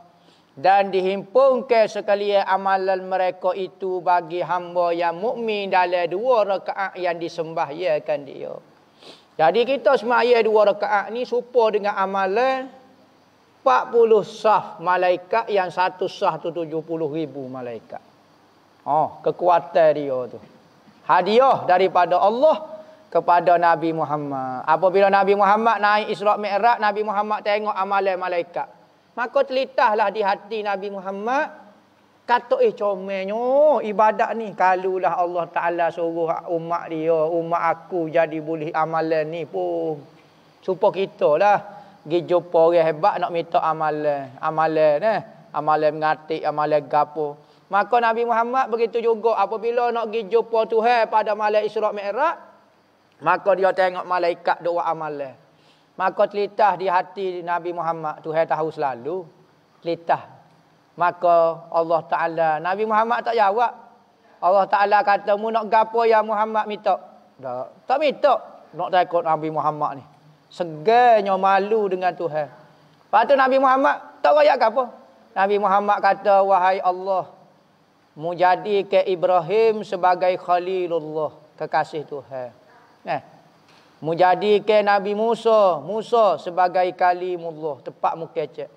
Speaker 2: dan dihimpungkan sekalian amalan mereka itu bagi hamba yang mukmin dalam dua rakaat yang disembahyakan dia. Jadi kita semaya dua rakaat ni serupa dengan amalan 40 sah malaikat yang satu sah tu 70 ribu malaikat. Oh, kekuatan dia tu. Hadiah daripada Allah kepada Nabi Muhammad. Apabila Nabi Muhammad naik Isra Mi'raj, Nabi Muhammad tengok amalan malaikat. Maka telitahlah di hati Nabi Muhammad. Kata eh comelnya ibadat ni. Kalulah Allah Ta'ala suruh umat dia, umat aku jadi boleh amalan ni pun. Supa kita lah. Gi jumpa orang hebat nak minta amalan. Amalan eh. Amalan mengatik, amalan gapo. Maka Nabi Muhammad begitu juga apabila nak pergi jumpa Tuhan pada malam Isra Mi'raj, maka dia tengok malaikat doa amalan. Maka telitah di hati Nabi Muhammad tu hai tahu selalu. Telitah. Maka Allah Ta'ala, Nabi Muhammad tak jawab. Allah Ta'ala kata, mu nak gapo ya Muhammad minta. Tak, tak minta. Nak takut Nabi Muhammad ni. Segernya malu dengan Tuhan. Lepas tu Nabi Muhammad, tak raya gapo. Nabi Muhammad kata, wahai Allah. Mu jadi ke Ibrahim sebagai khalilullah. Kekasih Tuhan. Nah. Eh, Mujadikan Nabi Musa, Musa sebagai kalimullah, tepat muka cek.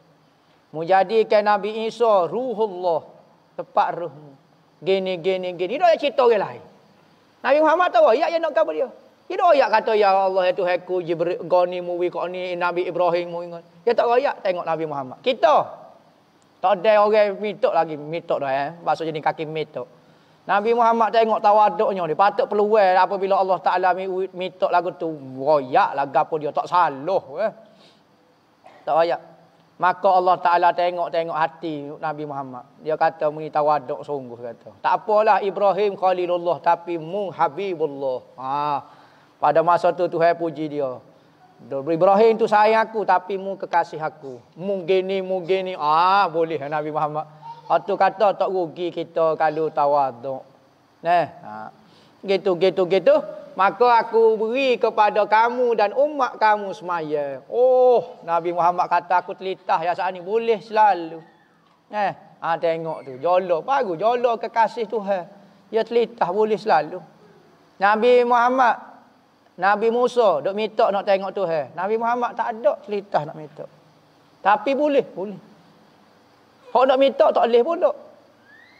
Speaker 2: Mujadikan Nabi Isa, ruhullah, tepat ruh. Gini, gini, gini. Ini dah cerita orang lain. Nabi Muhammad tahu, ya yang nak kabar dia. Ini dah ayat kata, ya Allah, itu ya heku. Jibril, Goni, Mubi, Koni, Nabi Ibrahim, Mubi, Dia tak ayat, tengok Nabi Muhammad. Kita, tak ada orang mitok lagi, mitok dah eh. Maksudnya ni kaki mitok. Nabi Muhammad tengok tawaduknya ni. Patut peluang lah apabila Allah Ta'ala minta lagu tu. Royak lah gapa dia. Tak salah. Eh. Ya. Tak royak. Maka Allah Ta'ala tengok-tengok hati Nabi Muhammad. Dia kata, muni tawaduk sungguh. Kata. Tak apalah Ibrahim Khalilullah. Tapi mu Habibullah. Ha. Pada masa tu Tuhan puji dia. Ibrahim tu sayang aku. Tapi mu kekasih aku. Mu gini, mu gini. Ah, boleh lah Nabi Muhammad. Hak tu kata tak rugi kita kalau tawaduk. Nah. Ha. Gitu gitu gitu. Maka aku beri kepada kamu dan umat kamu semaya. Oh, Nabi Muhammad kata aku telitah ya saat ini. Boleh selalu. Eh, ha, tengok tu. Jolok. Baru jolok kekasih Tuhan. Ya telitah boleh selalu. Nabi Muhammad. Nabi Musa. Duk minta nak tengok Tuhan. Nabi Muhammad tak ada telitah nak minta. Tapi boleh. Boleh. Hak nak minta tak boleh pun tak.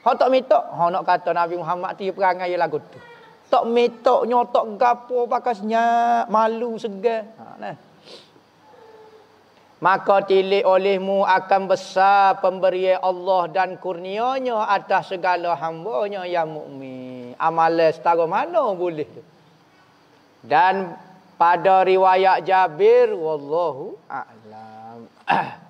Speaker 2: Hak tak minta, hak nak kata Nabi Muhammad tu perangai ialah lagu tu. Tak minta nyotok gapo pakai senyap, malu segan. Ha nah. Maka tilik olehmu akan besar pemberian Allah dan kurnianya atas segala hambanya yang mukmin. Amalan setara mana boleh tu. Dan pada riwayat Jabir wallahu a'lam.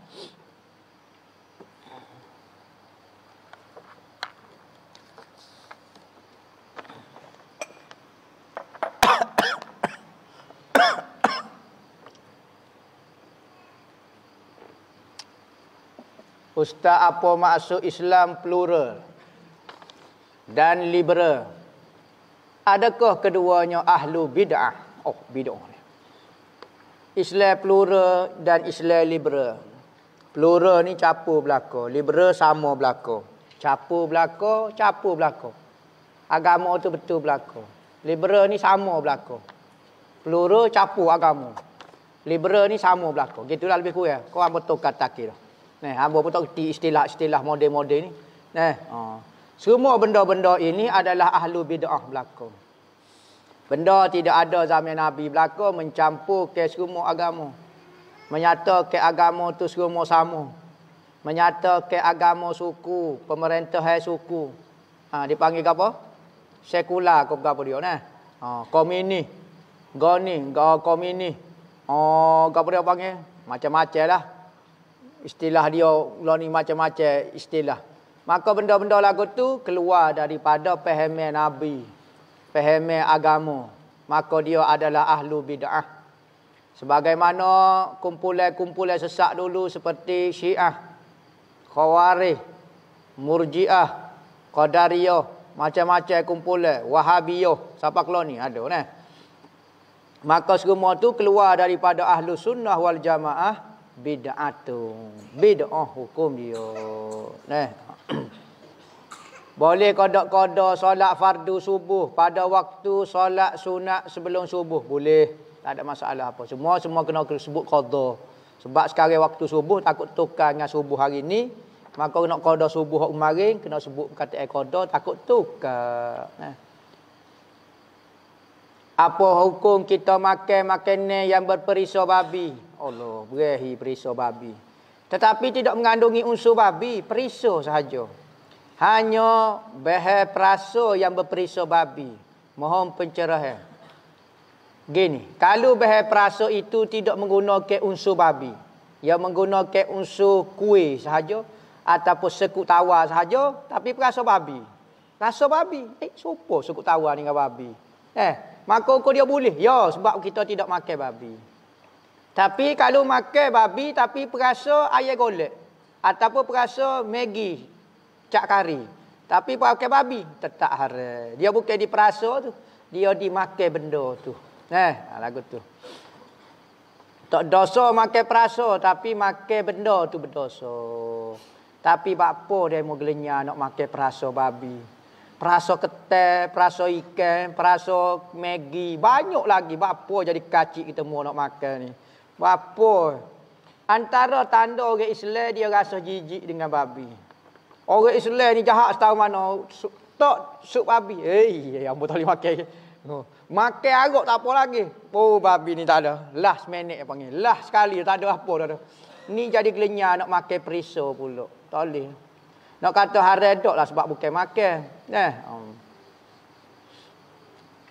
Speaker 2: Ustaz apa maksud Islam plural dan liberal? Adakah keduanya ahlu bid'ah? Oh, bid'ah. Islam plural dan Islam liberal. Plural ni capu belako, Liberal sama belako. Capu belako, capu belako. Agama tu betul belako. Liberal ni sama belako. Plural capu agama. Liberal ni sama belako. Gitulah lebih kurang. Kau orang betul kata kira. Okay, Nah, hamba pun tak reti istilah-istilah model-model ni. Nah. Oh. Semua benda-benda ini adalah ahlu bid'ah belaka. Benda tidak ada zaman Nabi belaka mencampur ke semua agama. Menyata ke agama tu semua sama. Menyata ke agama suku, pemerintah suku. Ha, dipanggil apa? Sekular ke apa dia? Nah. Ha, komini. Goni, ga komini. Oh, ha, apa dia panggil? Macam-macam lah istilah dia lo ni macam-macam istilah maka benda-benda lagu tu keluar daripada pemahaman nabi pemahaman agama maka dia adalah ahlu bidah sebagaimana kumpulan-kumpulan sesak dulu seperti syiah khawarij murjiah qadariyah macam-macam kumpulan wahabiyah siapa kelo ni ada nah kan? maka semua tu keluar daripada ahlu sunnah wal jamaah bid'atu bid'ah hukum dia nah boleh kodok-kodok solat fardu subuh pada waktu solat sunat sebelum subuh boleh tak ada masalah apa semua semua kena sebut qada sebab sekarang waktu subuh takut tukar dengan subuh hari ini. maka nak qada subuh hok kemarin kena sebut kata qada takut tukar nah apa hukum kita makan makanan yang berperisa babi Allah, berahi perisau babi. Tetapi tidak mengandungi unsur babi, perisau sahaja. Hanya behel perasa yang berperisau babi. Mohon pencerahan. Gini, kalau behel perasa itu tidak menggunakan unsur babi. Yang menggunakan unsur kuih sahaja. Ataupun sekut tawar sahaja. Tapi perasa babi. Rasa babi. Eh, siapa sekut tawar dengan babi? Eh, maka kau dia boleh. Ya, sebab kita tidak makan babi. Tapi kalau makan babi tapi perasa ayam golek ataupun perasa maggi cak kari. Tapi pakai babi tetap haram. Dia bukan diperasa tu, dia dimakan benda tu. Nah, eh, ha, lagu tu. Tak dosa makan perasa tapi makan benda tu berdosa. Tapi bakpo dia mau gelenya nak makan perasa babi. Perasa ketel, perasa ikan, perasa maggi. Banyak lagi bakpo jadi kacik kita mau nak makan ni. Apa? Antara tanda orang Islam dia rasa jijik dengan babi. Orang Islam ni jahat setahu mana. Tak sup babi. Eh, yang tak boleh makan. Makan arok tak apa lagi. Oh, babi ni tak ada. Last minute dia panggil. Last sekali tak ada apa. Tak ada. Ni jadi kelenyar nak makan perisa pula. Tak boleh. Nak kata haredok lah sebab bukan makan. Eh. Um.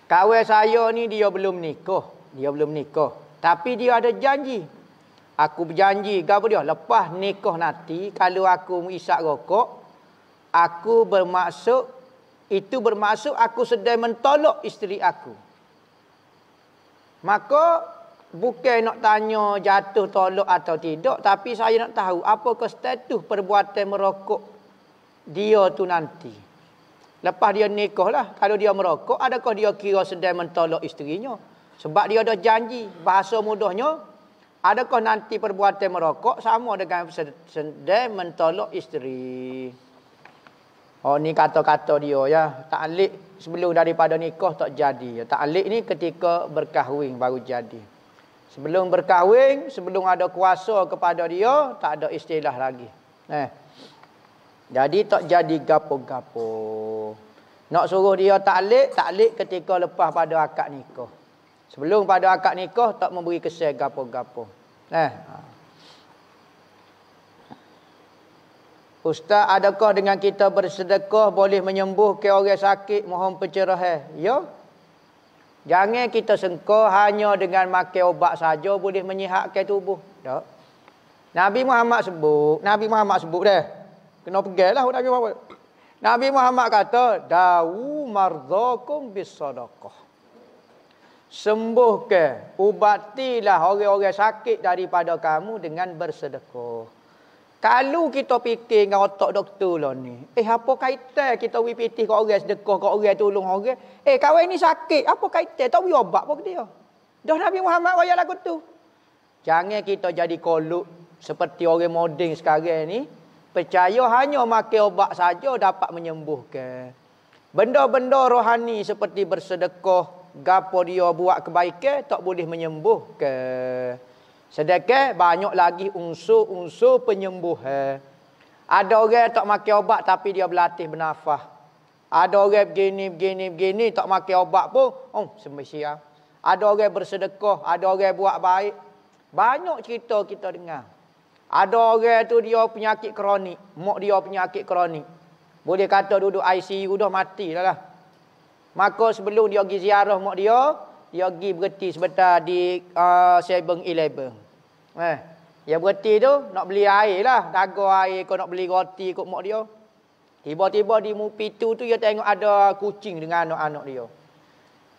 Speaker 2: Kawan saya ni dia belum nikah. Dia belum nikah. Tapi dia ada janji. Aku berjanji gapo dia lepas nikah nanti kalau aku mengisap rokok aku bermaksud itu bermaksud aku sedang mentolok isteri aku. Maka bukan nak tanya jatuh tolok atau tidak tapi saya nak tahu apakah status perbuatan merokok dia tu nanti. Lepas dia nikah lah kalau dia merokok adakah dia kira sedang mentolok isterinya? Sebab dia dah janji bahasa mudahnya. Adakah nanti perbuatan merokok sama dengan sedih mentolok isteri? Oh ni kata-kata dia ya. Taklik sebelum daripada nikah tak jadi. Taklik ni ketika berkahwin baru jadi. Sebelum berkahwin, sebelum ada kuasa kepada dia, tak ada istilah lagi. Eh. Jadi tak jadi gapo-gapo. Nak suruh dia taklik, taklik ketika lepas pada akad nikah. Sebelum pada akad nikah tak memberi kesan gapo-gapo. Eh. Ustaz, adakah dengan kita bersedekah boleh menyembuhkan orang sakit mohon pencerahan? Eh. Ya. Jangan kita sengkau hanya dengan makan ubat saja boleh menyihatkan tubuh. Tak. Nabi Muhammad sebut, Nabi Muhammad sebut dah. Kena pergilah Nabi Muhammad. kata, "Dawu mardhakum bis sadaqah." sembuhkan ubatilah orang-orang sakit daripada kamu dengan bersedekah kalau kita fikir dengan otak doktor lah ni eh apa kaitan kita pergi piti ke orang sedekah ke orang tolong orang eh kawan ni sakit apa kaitan tak pergi obat pun dia dah Nabi Muhammad raya lagu tu jangan kita jadi kolut seperti orang moding sekarang ni percaya hanya makan obat saja dapat menyembuhkan benda-benda rohani seperti bersedekah gapo dia buat kebaikan tak boleh menyembuh ke sedekah banyak lagi unsur-unsur penyembuh. Eh. ada orang tak makan obat tapi dia berlatih bernafas ada orang begini begini begini tak makan obat pun oh sembesia ada orang bersedekah ada orang buat baik banyak cerita kita dengar ada orang tu dia penyakit kronik mak dia penyakit kronik boleh kata duduk ICU dah matilah lah Maka sebelum dia pergi ziarah mak dia, dia pergi berhenti sebentar di ah, Seven uh, Eleven. Eh, dia berhenti tu nak beli air lah. Dago air kau nak beli roti kot mak dia. Tiba-tiba di mupi tu tu dia tengok ada kucing dengan anak-anak dia.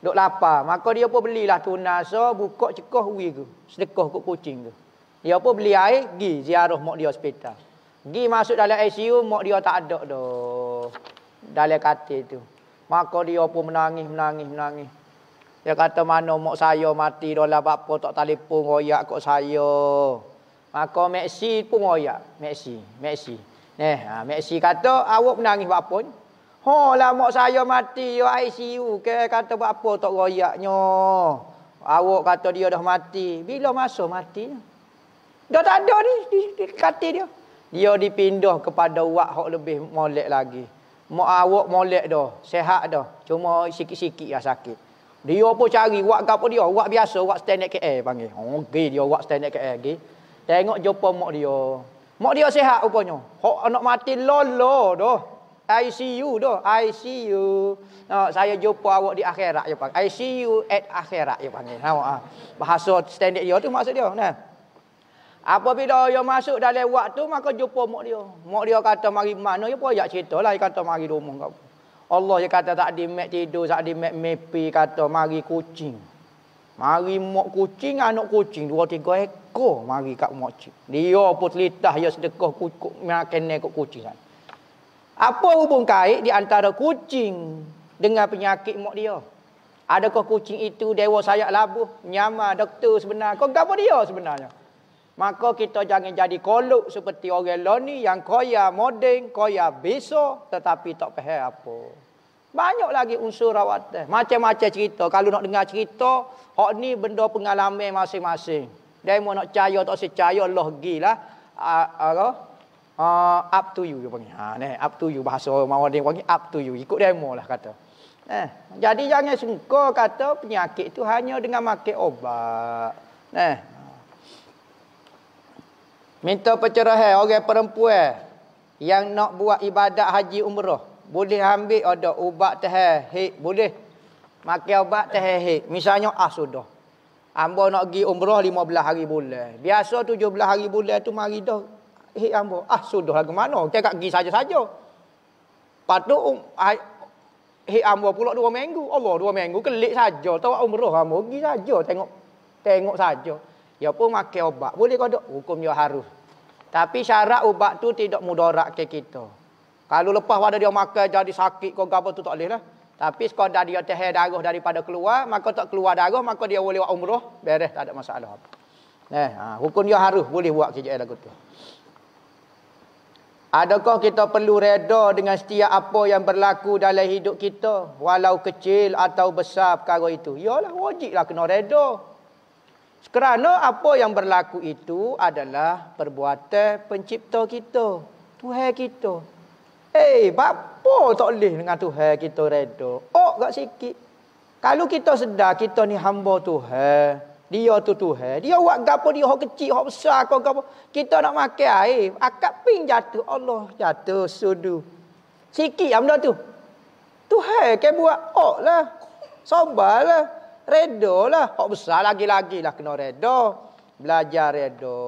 Speaker 2: Dok lapar. Maka dia pun belilah tuna so oh, buka cekoh ui tu. Sedekoh kot kucing tu. Dia pun beli air, pergi ziarah mak dia sepeta. Pergi masuk dalam ICU, mak dia tak ada dah. Dalam katil tu. Maka dia pun menangis, menangis, menangis. Dia kata mana mak saya mati dalam apa tak telefon royak kok saya. Maka Maxi pun royak, Maxi, Maxi. Neh, ha, Maxi kata awak menangis buat pun. Ho lah mak saya mati yo ICU ke kata buat apa tak royaknya. Awak kata dia dah mati. Bila masa mati? Dah tak ada ni di, di, di, kata dia. Dia dipindah kepada wak hok lebih molek lagi mak awak molek dah, sehat dah. Cuma sikit-sikit yang lah sakit. Dia pun cari wak gapo dia, wak biasa, wak stand up KL panggil. Oh, gay dia wak stand up KL gay. Tengok jumpa mak dia. Mak dia sehat rupanya. Hak anak mati lolo dah. ICU dah, ICU. Nah, saya jumpa awak di akhirat ya, Pak. ICU at akhirat ya, Pak. Nah, bahasa stand up dia tu maksud dia. Nah. Apabila dia masuk dalam waktu maka jumpa mak dia. Mak dia kata mari mana ya pun ya lah. dia kata mari rumah kau. Allah dia kata tak mek tidur, tak di mek mepi kata mari kucing. Mari mak kucing, anak kucing dua tiga ekor mari kat mak cik. Dia pun telitah dia sedekah kucing makan kat kucing kan. Apa hubung kait di antara kucing dengan penyakit mak dia? Adakah kucing itu dewa sayap labuh, nyama, doktor sebenarnya? Kau gapo dia sebenarnya? Maka kita jangan jadi kolok seperti orang loni yang koya modeng, koya beso tetapi tak faham apa. Banyak lagi unsur rawatan. Macam-macam cerita. Kalau nak dengar cerita, hak ni benda pengalaman masing-masing. mau nak percaya tak percaya Allah gilah. Apa? Uh, uh, up to you dia panggil. Ha, ne, up to you bahasa mau dia panggil up to you. Ikut demo lah kata. Eh, jadi jangan sungkur kata penyakit itu hanya dengan makan obat. Nah, eh, Minta pencerahan eh, orang perempuan yang nak buat ibadat haji umrah. Boleh ambil ada ubat teh hik, eh, boleh. Makan ubat teh hik. Eh, Misalnya ah sudah. Ambo nak pergi umrah belah hari bulan. Biasa tujuh belah hari bulan tu mari dah hik ambo. Ah sudah lagu mana? Kita kat pergi saja-saja. Patut um, hik ambo pula dua minggu. Allah dua minggu kelik saja. Tahu umrah ambo pergi saja tengok tengok saja. Ya pun makan ubat. Boleh kodok? Hukum dia harus. Tapi syarat ubat tu tidak mudarat ke kita. Kalau lepas pada dia makan jadi sakit kau gapo tu tak boleh lah. Tapi sekadar dia terhair darah daripada keluar, maka tak keluar darah, maka dia boleh buat umrah. Beres, tak ada masalah.
Speaker 1: Nah, eh, ha, hukum
Speaker 2: dia harus boleh buat kerja lagu tu. Adakah kita perlu reda dengan setiap apa yang berlaku dalam hidup kita? Walau kecil atau besar perkara itu. Yalah, wajiblah kena reda. Kerana apa yang berlaku itu adalah perbuatan pencipta kita. Tuhan kita. Eh, hey, apa tak boleh dengan Tuhan kita reda? Oh, tak sikit. Kalau kita sedar kita ni hamba Tuhan. Dia tu Tuhan. Dia buat gapo dia hok kecil, hok besar, kok gapo. Kita nak makan air, akak ping jatuh. Allah jatuh sudu. Sikit amna tu. Tuhan ke buat Oh lah, Sabarlah. lah redo lah. Hak besar lagi-lagi lah kena redo. Belajar redo.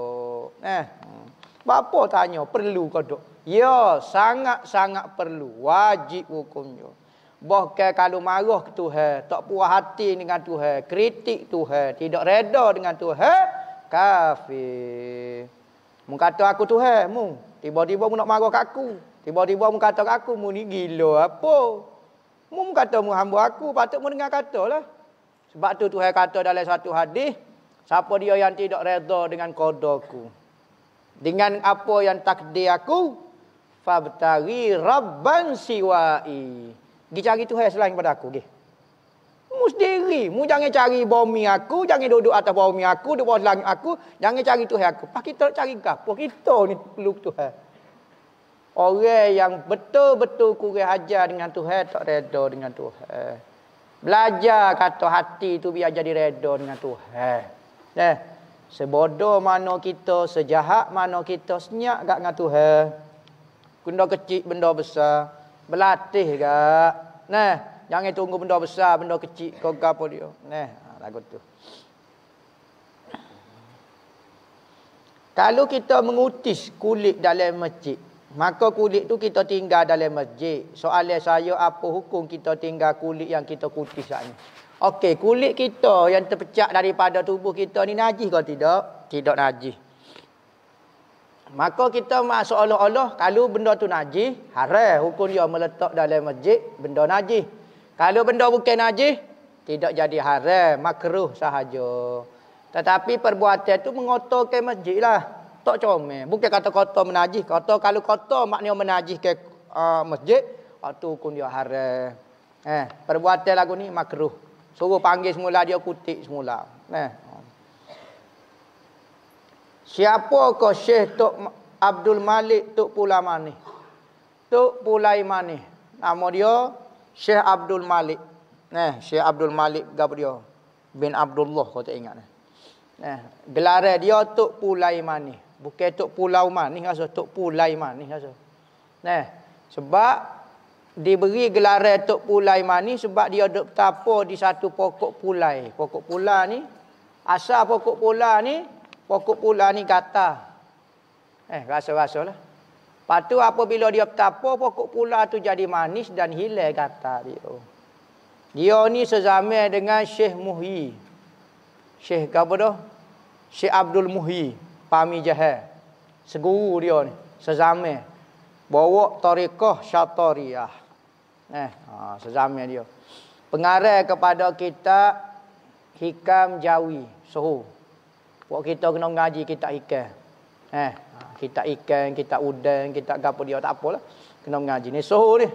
Speaker 2: Eh. Hmm. Bapa tanya, perlu kau dok? Ya, sangat-sangat perlu. Wajib hukumnya. Bahkan kalau marah ke Tuhan, tak puas hati dengan Tuhan, kritik Tuhan, tidak reda dengan Tuhan, kafir. Mu kata aku Tuhan, mu. Tiba-tiba mu nak marah kat aku. Tiba-tiba mu kata kat aku, mu ni gila apa? Mu kata mu hamba aku, patut mu dengar katalah. lah. Sebab tu Tuhan kata dalam satu hadis, siapa dia yang tidak redha dengan qodaku? Dengan apa yang takdir aku? Fabtari rabban siwa'i. Gi cari Tuhan selain daripada aku, gi. Mu mu jangan cari bumi aku, jangan duduk atas bumi aku, duduk bawah langit aku, jangan cari Tuhan aku. Pak kita nak cari gapo? Kita ni perlu Tuhan. Orang yang betul-betul kurang ajar dengan Tuhan, tak redha dengan Tuhan. Belajar kata hati tu biar jadi reda dengan Tuhan. Eh. Sebodoh mana kita, sejahat mana kita, senyap gak dengan Tuhan. Benda kecil, benda besar. Berlatih gak. Nah, jangan tunggu benda besar, benda kecil kau gapo dia. Nah, lagu tu. Kalau kita mengutis kulit dalam masjid, Maka kulit tu kita tinggal dalam masjid. Soalnya saya apa hukum kita tinggal kulit yang kita kutis saat ni? Okey, kulit kita yang terpecah daripada tubuh kita ni najis ke tidak? Tidak najis. Maka kita masuk Allah-Allah kalau benda tu najis, haram hukum dia meletak dalam masjid benda najis. Kalau benda bukan najis, tidak jadi haram, makruh sahaja. Tetapi perbuatan tu mengotorkan masjid lah tak comel. Bukan kata kotor menajih. Kata kalau kotor maknanya menajih ke uh, masjid. Waktu ah, kun dia haram. Eh, perbuatan lagu ni makruh. Suruh panggil semula dia kutik semula. Eh. Siapa kau Syekh Tok Abdul Malik Tok Pula Manih? Tok Pulai Manih. Nama dia Syekh Abdul Malik. Eh, Syekh Abdul Malik Gabriel bin Abdullah kau tak ingat ni. Eh, gelar dia Tok Pulai Manih. Bukan Tok Pulau Man. Ni rasa Tok Pulai Man. Ni rasa. Nah, sebab diberi gelaran Tok Pulai Man sebab dia duduk tapa di satu pokok pulai. Pokok Pulai ni. Asal pokok Pulai ni. Pokok Pulai ni kata. Eh, rasa-rasa lah. Lepas tu apabila dia tapa, pokok Pulai tu jadi manis dan hilang kata dia. Dia ni sezamir dengan Syekh Muhyi. Syekh apa tu? Syekh Abdul Muhyi pami jahat seguru dia ni sezame bawa tarekah syatariah eh ha sezame dia pengarah kepada kita hikam jawi suhu buat kita kena ngaji kita ikan eh ha, kita ikan kita udang kita gapo dia tak apalah kena ngaji ni suhu ni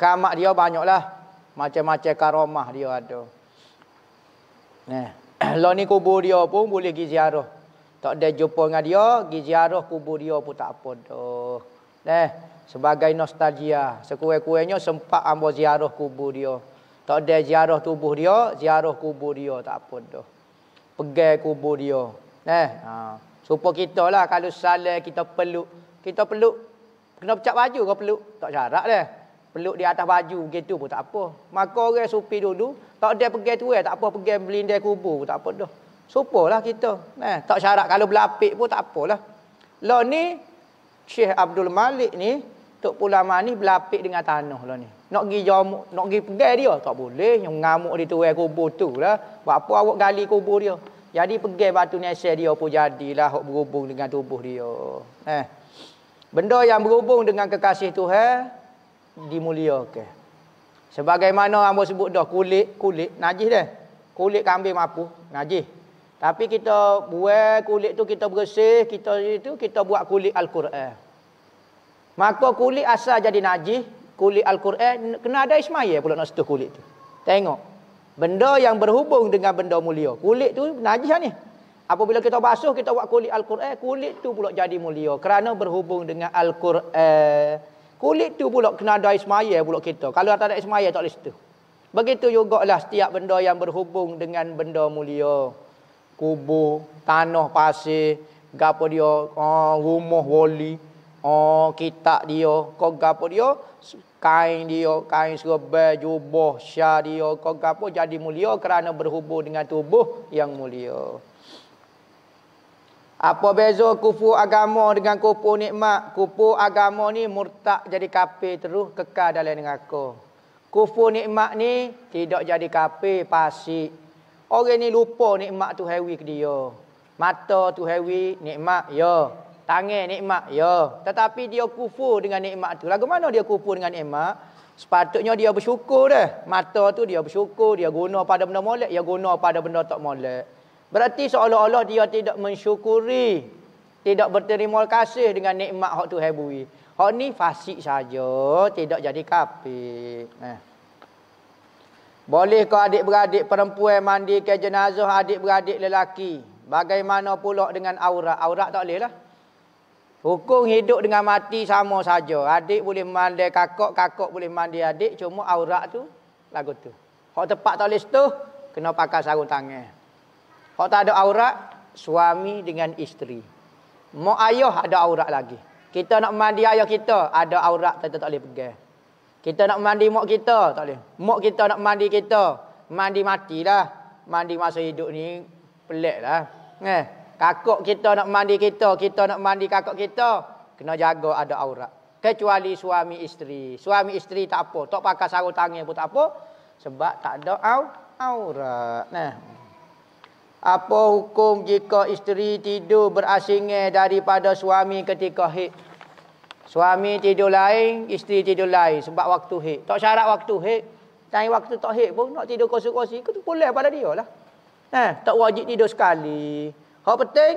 Speaker 2: khamak dia banyak lah, macam-macam karamah dia ada nah eh, lo ni kubur dia pun boleh pergi ziarah tak ada jumpa dengan dia, pergi ziarah kubur dia pun tak apa tu? Eh, sebagai nostalgia, sekurang-kurangnya sempat ambo ziarah kubur dia. Tak ada ziarah tubuh dia, ziarah kubur dia tak apa tu? Pegang kubur dia. Eh, ha. Supaya kita lah kalau salah kita peluk, kita peluk kena pecah baju kau peluk, tak syarat dah. Peluk di atas baju begitu pun tak apa. Maka orang supi dulu, tak ada pergi tu eh, tak apa pergi melindai kubur tak apa dah. Supalah kita. Eh, tak syarat kalau belapik pun tak apalah. Lo ni, Syekh Abdul Malik ni, Tok Pulama ni belapik dengan tanah lo ni. Nak pergi jamuk, nak pergi pegang dia, tak boleh. Yang ngamuk di tuai kubur tu lah. Buat apa awak gali kubur dia. Jadi pegang batu nasir dia pun jadilah yang berhubung dengan tubuh dia. Eh. Benda yang berhubung dengan kekasih tu, eh, dimuliakan. Sebagaimana ambo sebut dah kulit kulit najis dah. Kulit kambing mampu najis. Tapi kita buat kulit tu kita bersih, kita itu kita buat kulit al-Quran. Maka kulit asal jadi najis, kulit al-Quran kena ada ismail pula nak setuh kulit tu. Tengok. Benda yang berhubung dengan benda mulia. Kulit tu najis lah ni. Apabila kita basuh, kita buat kulit al-Quran, kulit tu pula jadi mulia kerana berhubung dengan al-Quran. Kulit tu pula kena ada ismail pula kita. Kalau tak ada ismail tak boleh setuh. Begitu jugalah setiap benda yang berhubung dengan benda mulia kubur, tanah pasir, gapo dia, oh rumah wali, oh kitab dia, kok gapo dia, kain dia, kain serbal, jubah, syar dia, kok gapo jadi mulia kerana berhubung dengan tubuh yang mulia. Apa beza kufu agama dengan kufu nikmat? Kufu agama ni murtad jadi kafir terus kekal dalam neraka. Kufu nikmat ni tidak jadi kafir pasti Orang ni lupa nikmat tu hewi ke dia. Mata tu hewi nikmat ya. Tangan nikmat ya. Tetapi dia kufur dengan nikmat tu. Lagu mana dia kufur dengan nikmat? Sepatutnya dia bersyukur dah. Mata tu dia bersyukur. Dia guna pada benda molek. Dia guna pada benda tak molek. Berarti seolah-olah dia tidak mensyukuri. Tidak berterima kasih dengan nikmat hak tu hebui. Hak ni fasik saja. Tidak jadi kapit. Eh. Boleh Bolehkah adik-beradik perempuan mandi ke jenazah adik-beradik lelaki? Bagaimana pula dengan aurat? Aurat tak boleh lah. Hukum hidup dengan mati sama saja. Adik boleh mandi kakak, kakak boleh mandi adik. Cuma aurat tu lagu tu. Kalau tepat tak boleh setuh, kena pakai sarung tangan. Kalau tak ada aurat, suami dengan isteri. Mak ayah ada aurat lagi. Kita nak mandi ayah kita, ada aurat tetap tak boleh pegang. Kita nak mandi mak kita, tak boleh. Mak kita nak mandi kita. Mandi matilah. Mandi masa hidup ni peliklah. Eh, kakak kita nak mandi kita, kita nak mandi kakak kita, kena jaga ada aurat. Kecuali suami isteri. Suami isteri tak apa, tak pakai sarung tangan pun tak apa sebab tak ada au aurat. Nah. Apa hukum jika isteri tidur berasingan daripada suami ketika haid? Suami tidur lain, isteri tidur lain sebab waktu hik. Tak syarat waktu hik. Tak waktu tak hik pun nak tidur kosong-kosong itu -kosong, boleh pada dia lah. Eh, tak wajib tidur sekali. Kalau penting,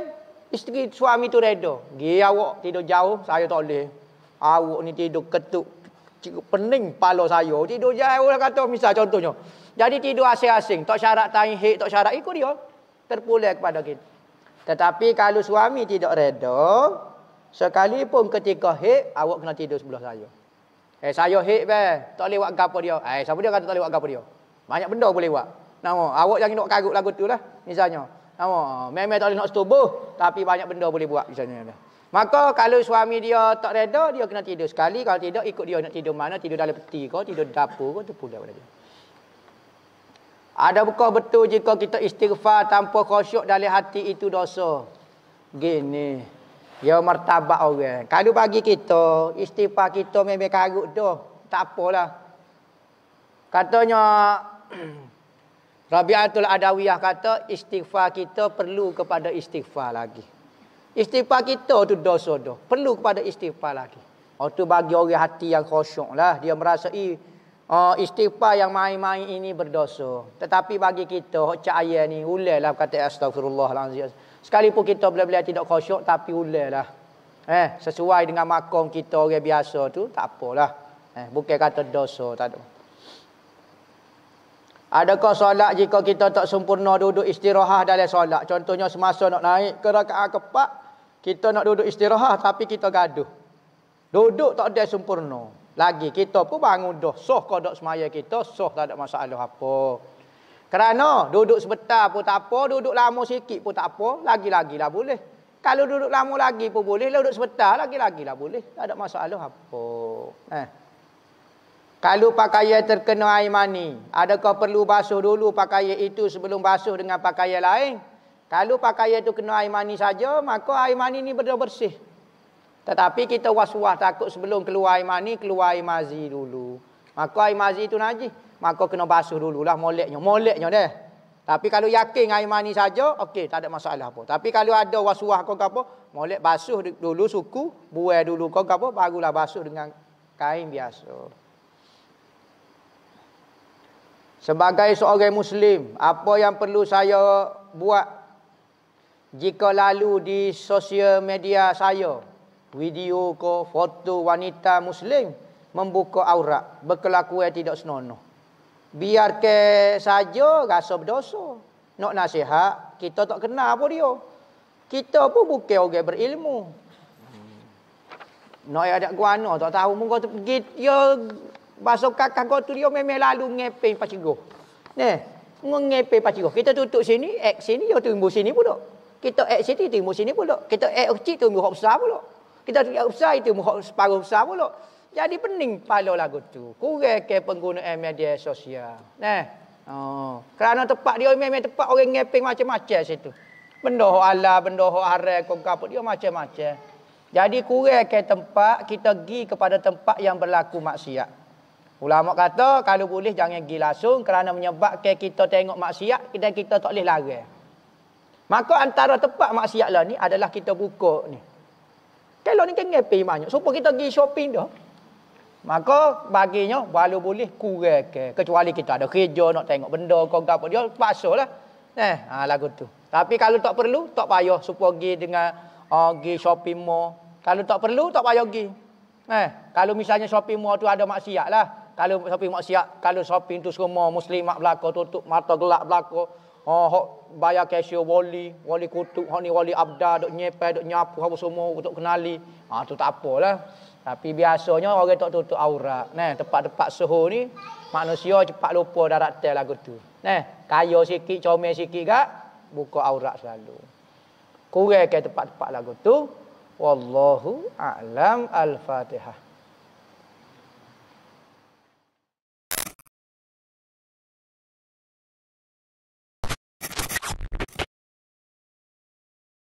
Speaker 2: isteri suami tu reda. Dia awak tidur jauh, saya tak boleh. Awak ni tidur ketuk cukup pening pala saya. Tidur jauh lah kata misal contohnya. Jadi tidur asing-asing, tak syarat tak hik, tak syarat ikut dia. Terpulih kepada kita. Tetapi kalau suami tidak reda, Sekalipun ketika hit, awak kena tidur sebelah saya. Eh, saya hit, bah. tak boleh buat gapa dia. Eh, siapa dia kata tak boleh buat gapa dia? Banyak benda boleh buat. Nama, awak jangan nak karut lagu tu lah, misalnya. Nama, memang tak boleh nak setubuh, tapi banyak benda boleh buat, misalnya. Maka kalau suami dia tak reda, dia kena tidur sekali. Kalau tidak, ikut dia nak tidur mana, tidur dalam peti kau tidur dapur ke, tu pula dia. Ada buka betul jika kita istighfar tanpa khusyuk dari hati itu dosa. Gini. Ya martabak orang. Kalau pagi kita, istighfar kita memang karut dah. Tak apalah. Katanya Rabiatul Adawiyah kata istighfar kita perlu kepada istighfar lagi. Istighfar kita tu dosa dah. Perlu kepada istighfar lagi. Oh tu bagi orang hati yang khusyuk lah. Dia merasa i, oh, istighfar yang main-main ini berdosa. Tetapi bagi kita, cahaya ni ulilah kata astagfirullahaladzim. Sekalipun kita boleh bila tidak khusyuk tapi lah. Eh, sesuai dengan makam kita orang biasa tu tak apalah. Eh, bukan kata dosa tak ada. Adakah solat jika kita tak sempurna duduk istirahat dalam solat? Contohnya semasa nak naik ke rakaat ke kita nak duduk istirahat tapi kita gaduh. Duduk tak ada sempurna. Lagi kita pun bangun dah. Soh kodok semaya kita, soh tak ada masalah apa. Kerana duduk sebentar pun tak apa, duduk lama sikit pun tak apa, lagi-lagilah boleh. Kalau duduk lama lagi pun boleh, lah duduk sebentar lagi-lagilah boleh. Tak ada masalah
Speaker 1: apa. Eh.
Speaker 2: Kalau pakaian terkena air mani, adakah perlu basuh dulu pakaian itu sebelum basuh dengan pakaian lain? Kalau pakaian itu kena air mani saja, maka air mani ini benar bersih. Tetapi kita was-was takut sebelum keluar air mani, keluar air mazi dulu. Maka air mazi itu najis maka kena basuh dulu lah, moleknya. Moleknya dia. Tapi kalau yakin air mani saja, okey, tak ada masalah apa. Tapi kalau ada wasuah kau ke apa, molek basuh dulu suku, buai dulu kau ke apa, barulah basuh dengan kain biasa. Sebagai seorang Muslim, apa yang perlu saya buat jika lalu di sosial media saya, video ke foto wanita Muslim membuka aurat, berkelakuan tidak senonoh biar ke saja rasa berdosa nak nasihat kita tak kenal apa dia kita pun bukan orang berilmu nak ada guano tak tahu muka tu pergi dia baso kakak kau tu dia memang lalu ngeping pak cikgu neh ngepe pak cikgu kita tutup sini ek sini dia tumbuh sini pula kita ek sini tumbuh sini pula kita ek kecil tumbuh besar pula kita ek besar itu muhok separuh besar pula jadi pening pala lagu tu. Kurang ke pengguna media sosial. Nah. Oh, kerana tempat dia memang tempat orang ngeping macam-macam situ. Benda ala, benda haram, kau dia macam-macam. Jadi kurang ke tempat kita pergi kepada tempat yang berlaku maksiat. Ulama kata kalau boleh jangan pergi langsung kerana menyebabkan kita tengok maksiat kita kita tak boleh lari. Maka antara tempat maksiat lah ni adalah kita buka ni. Kalau ni kan ngepi banyak. Supaya kita pergi shopping dah. Maka baginya walau boleh kurangkan kecuali kita ada kerja nak tengok benda kau gapo dia pasalah. Eh, ha lagu tu. Tapi kalau tak perlu tak payah supaya pergi dengan uh, pergi shopping mall. Kalau tak perlu tak payah pergi. Eh, kalau misalnya shopping mall tu ada maksiat lah. Kalau shopping maksiat, kalau shopping tu semua muslimat belaka tutup mata gelak belaka. Oh, hok bayar cashier wali, wali kutuk, hok ni wali abda, dok nyepai, dok nyapu, apa semua, untuk kenali. Ah, ha, tu tak apalah. Tapi biasanya orang tak tutup aurat. Nah, tempat-tempat suhu ni manusia cepat lupa darat lagu tu. Nah, kaya sikit, comel sikit gak buka aurat selalu. Kurang ke tempat-tempat lagu tu. Wallahu a'lam al-Fatihah.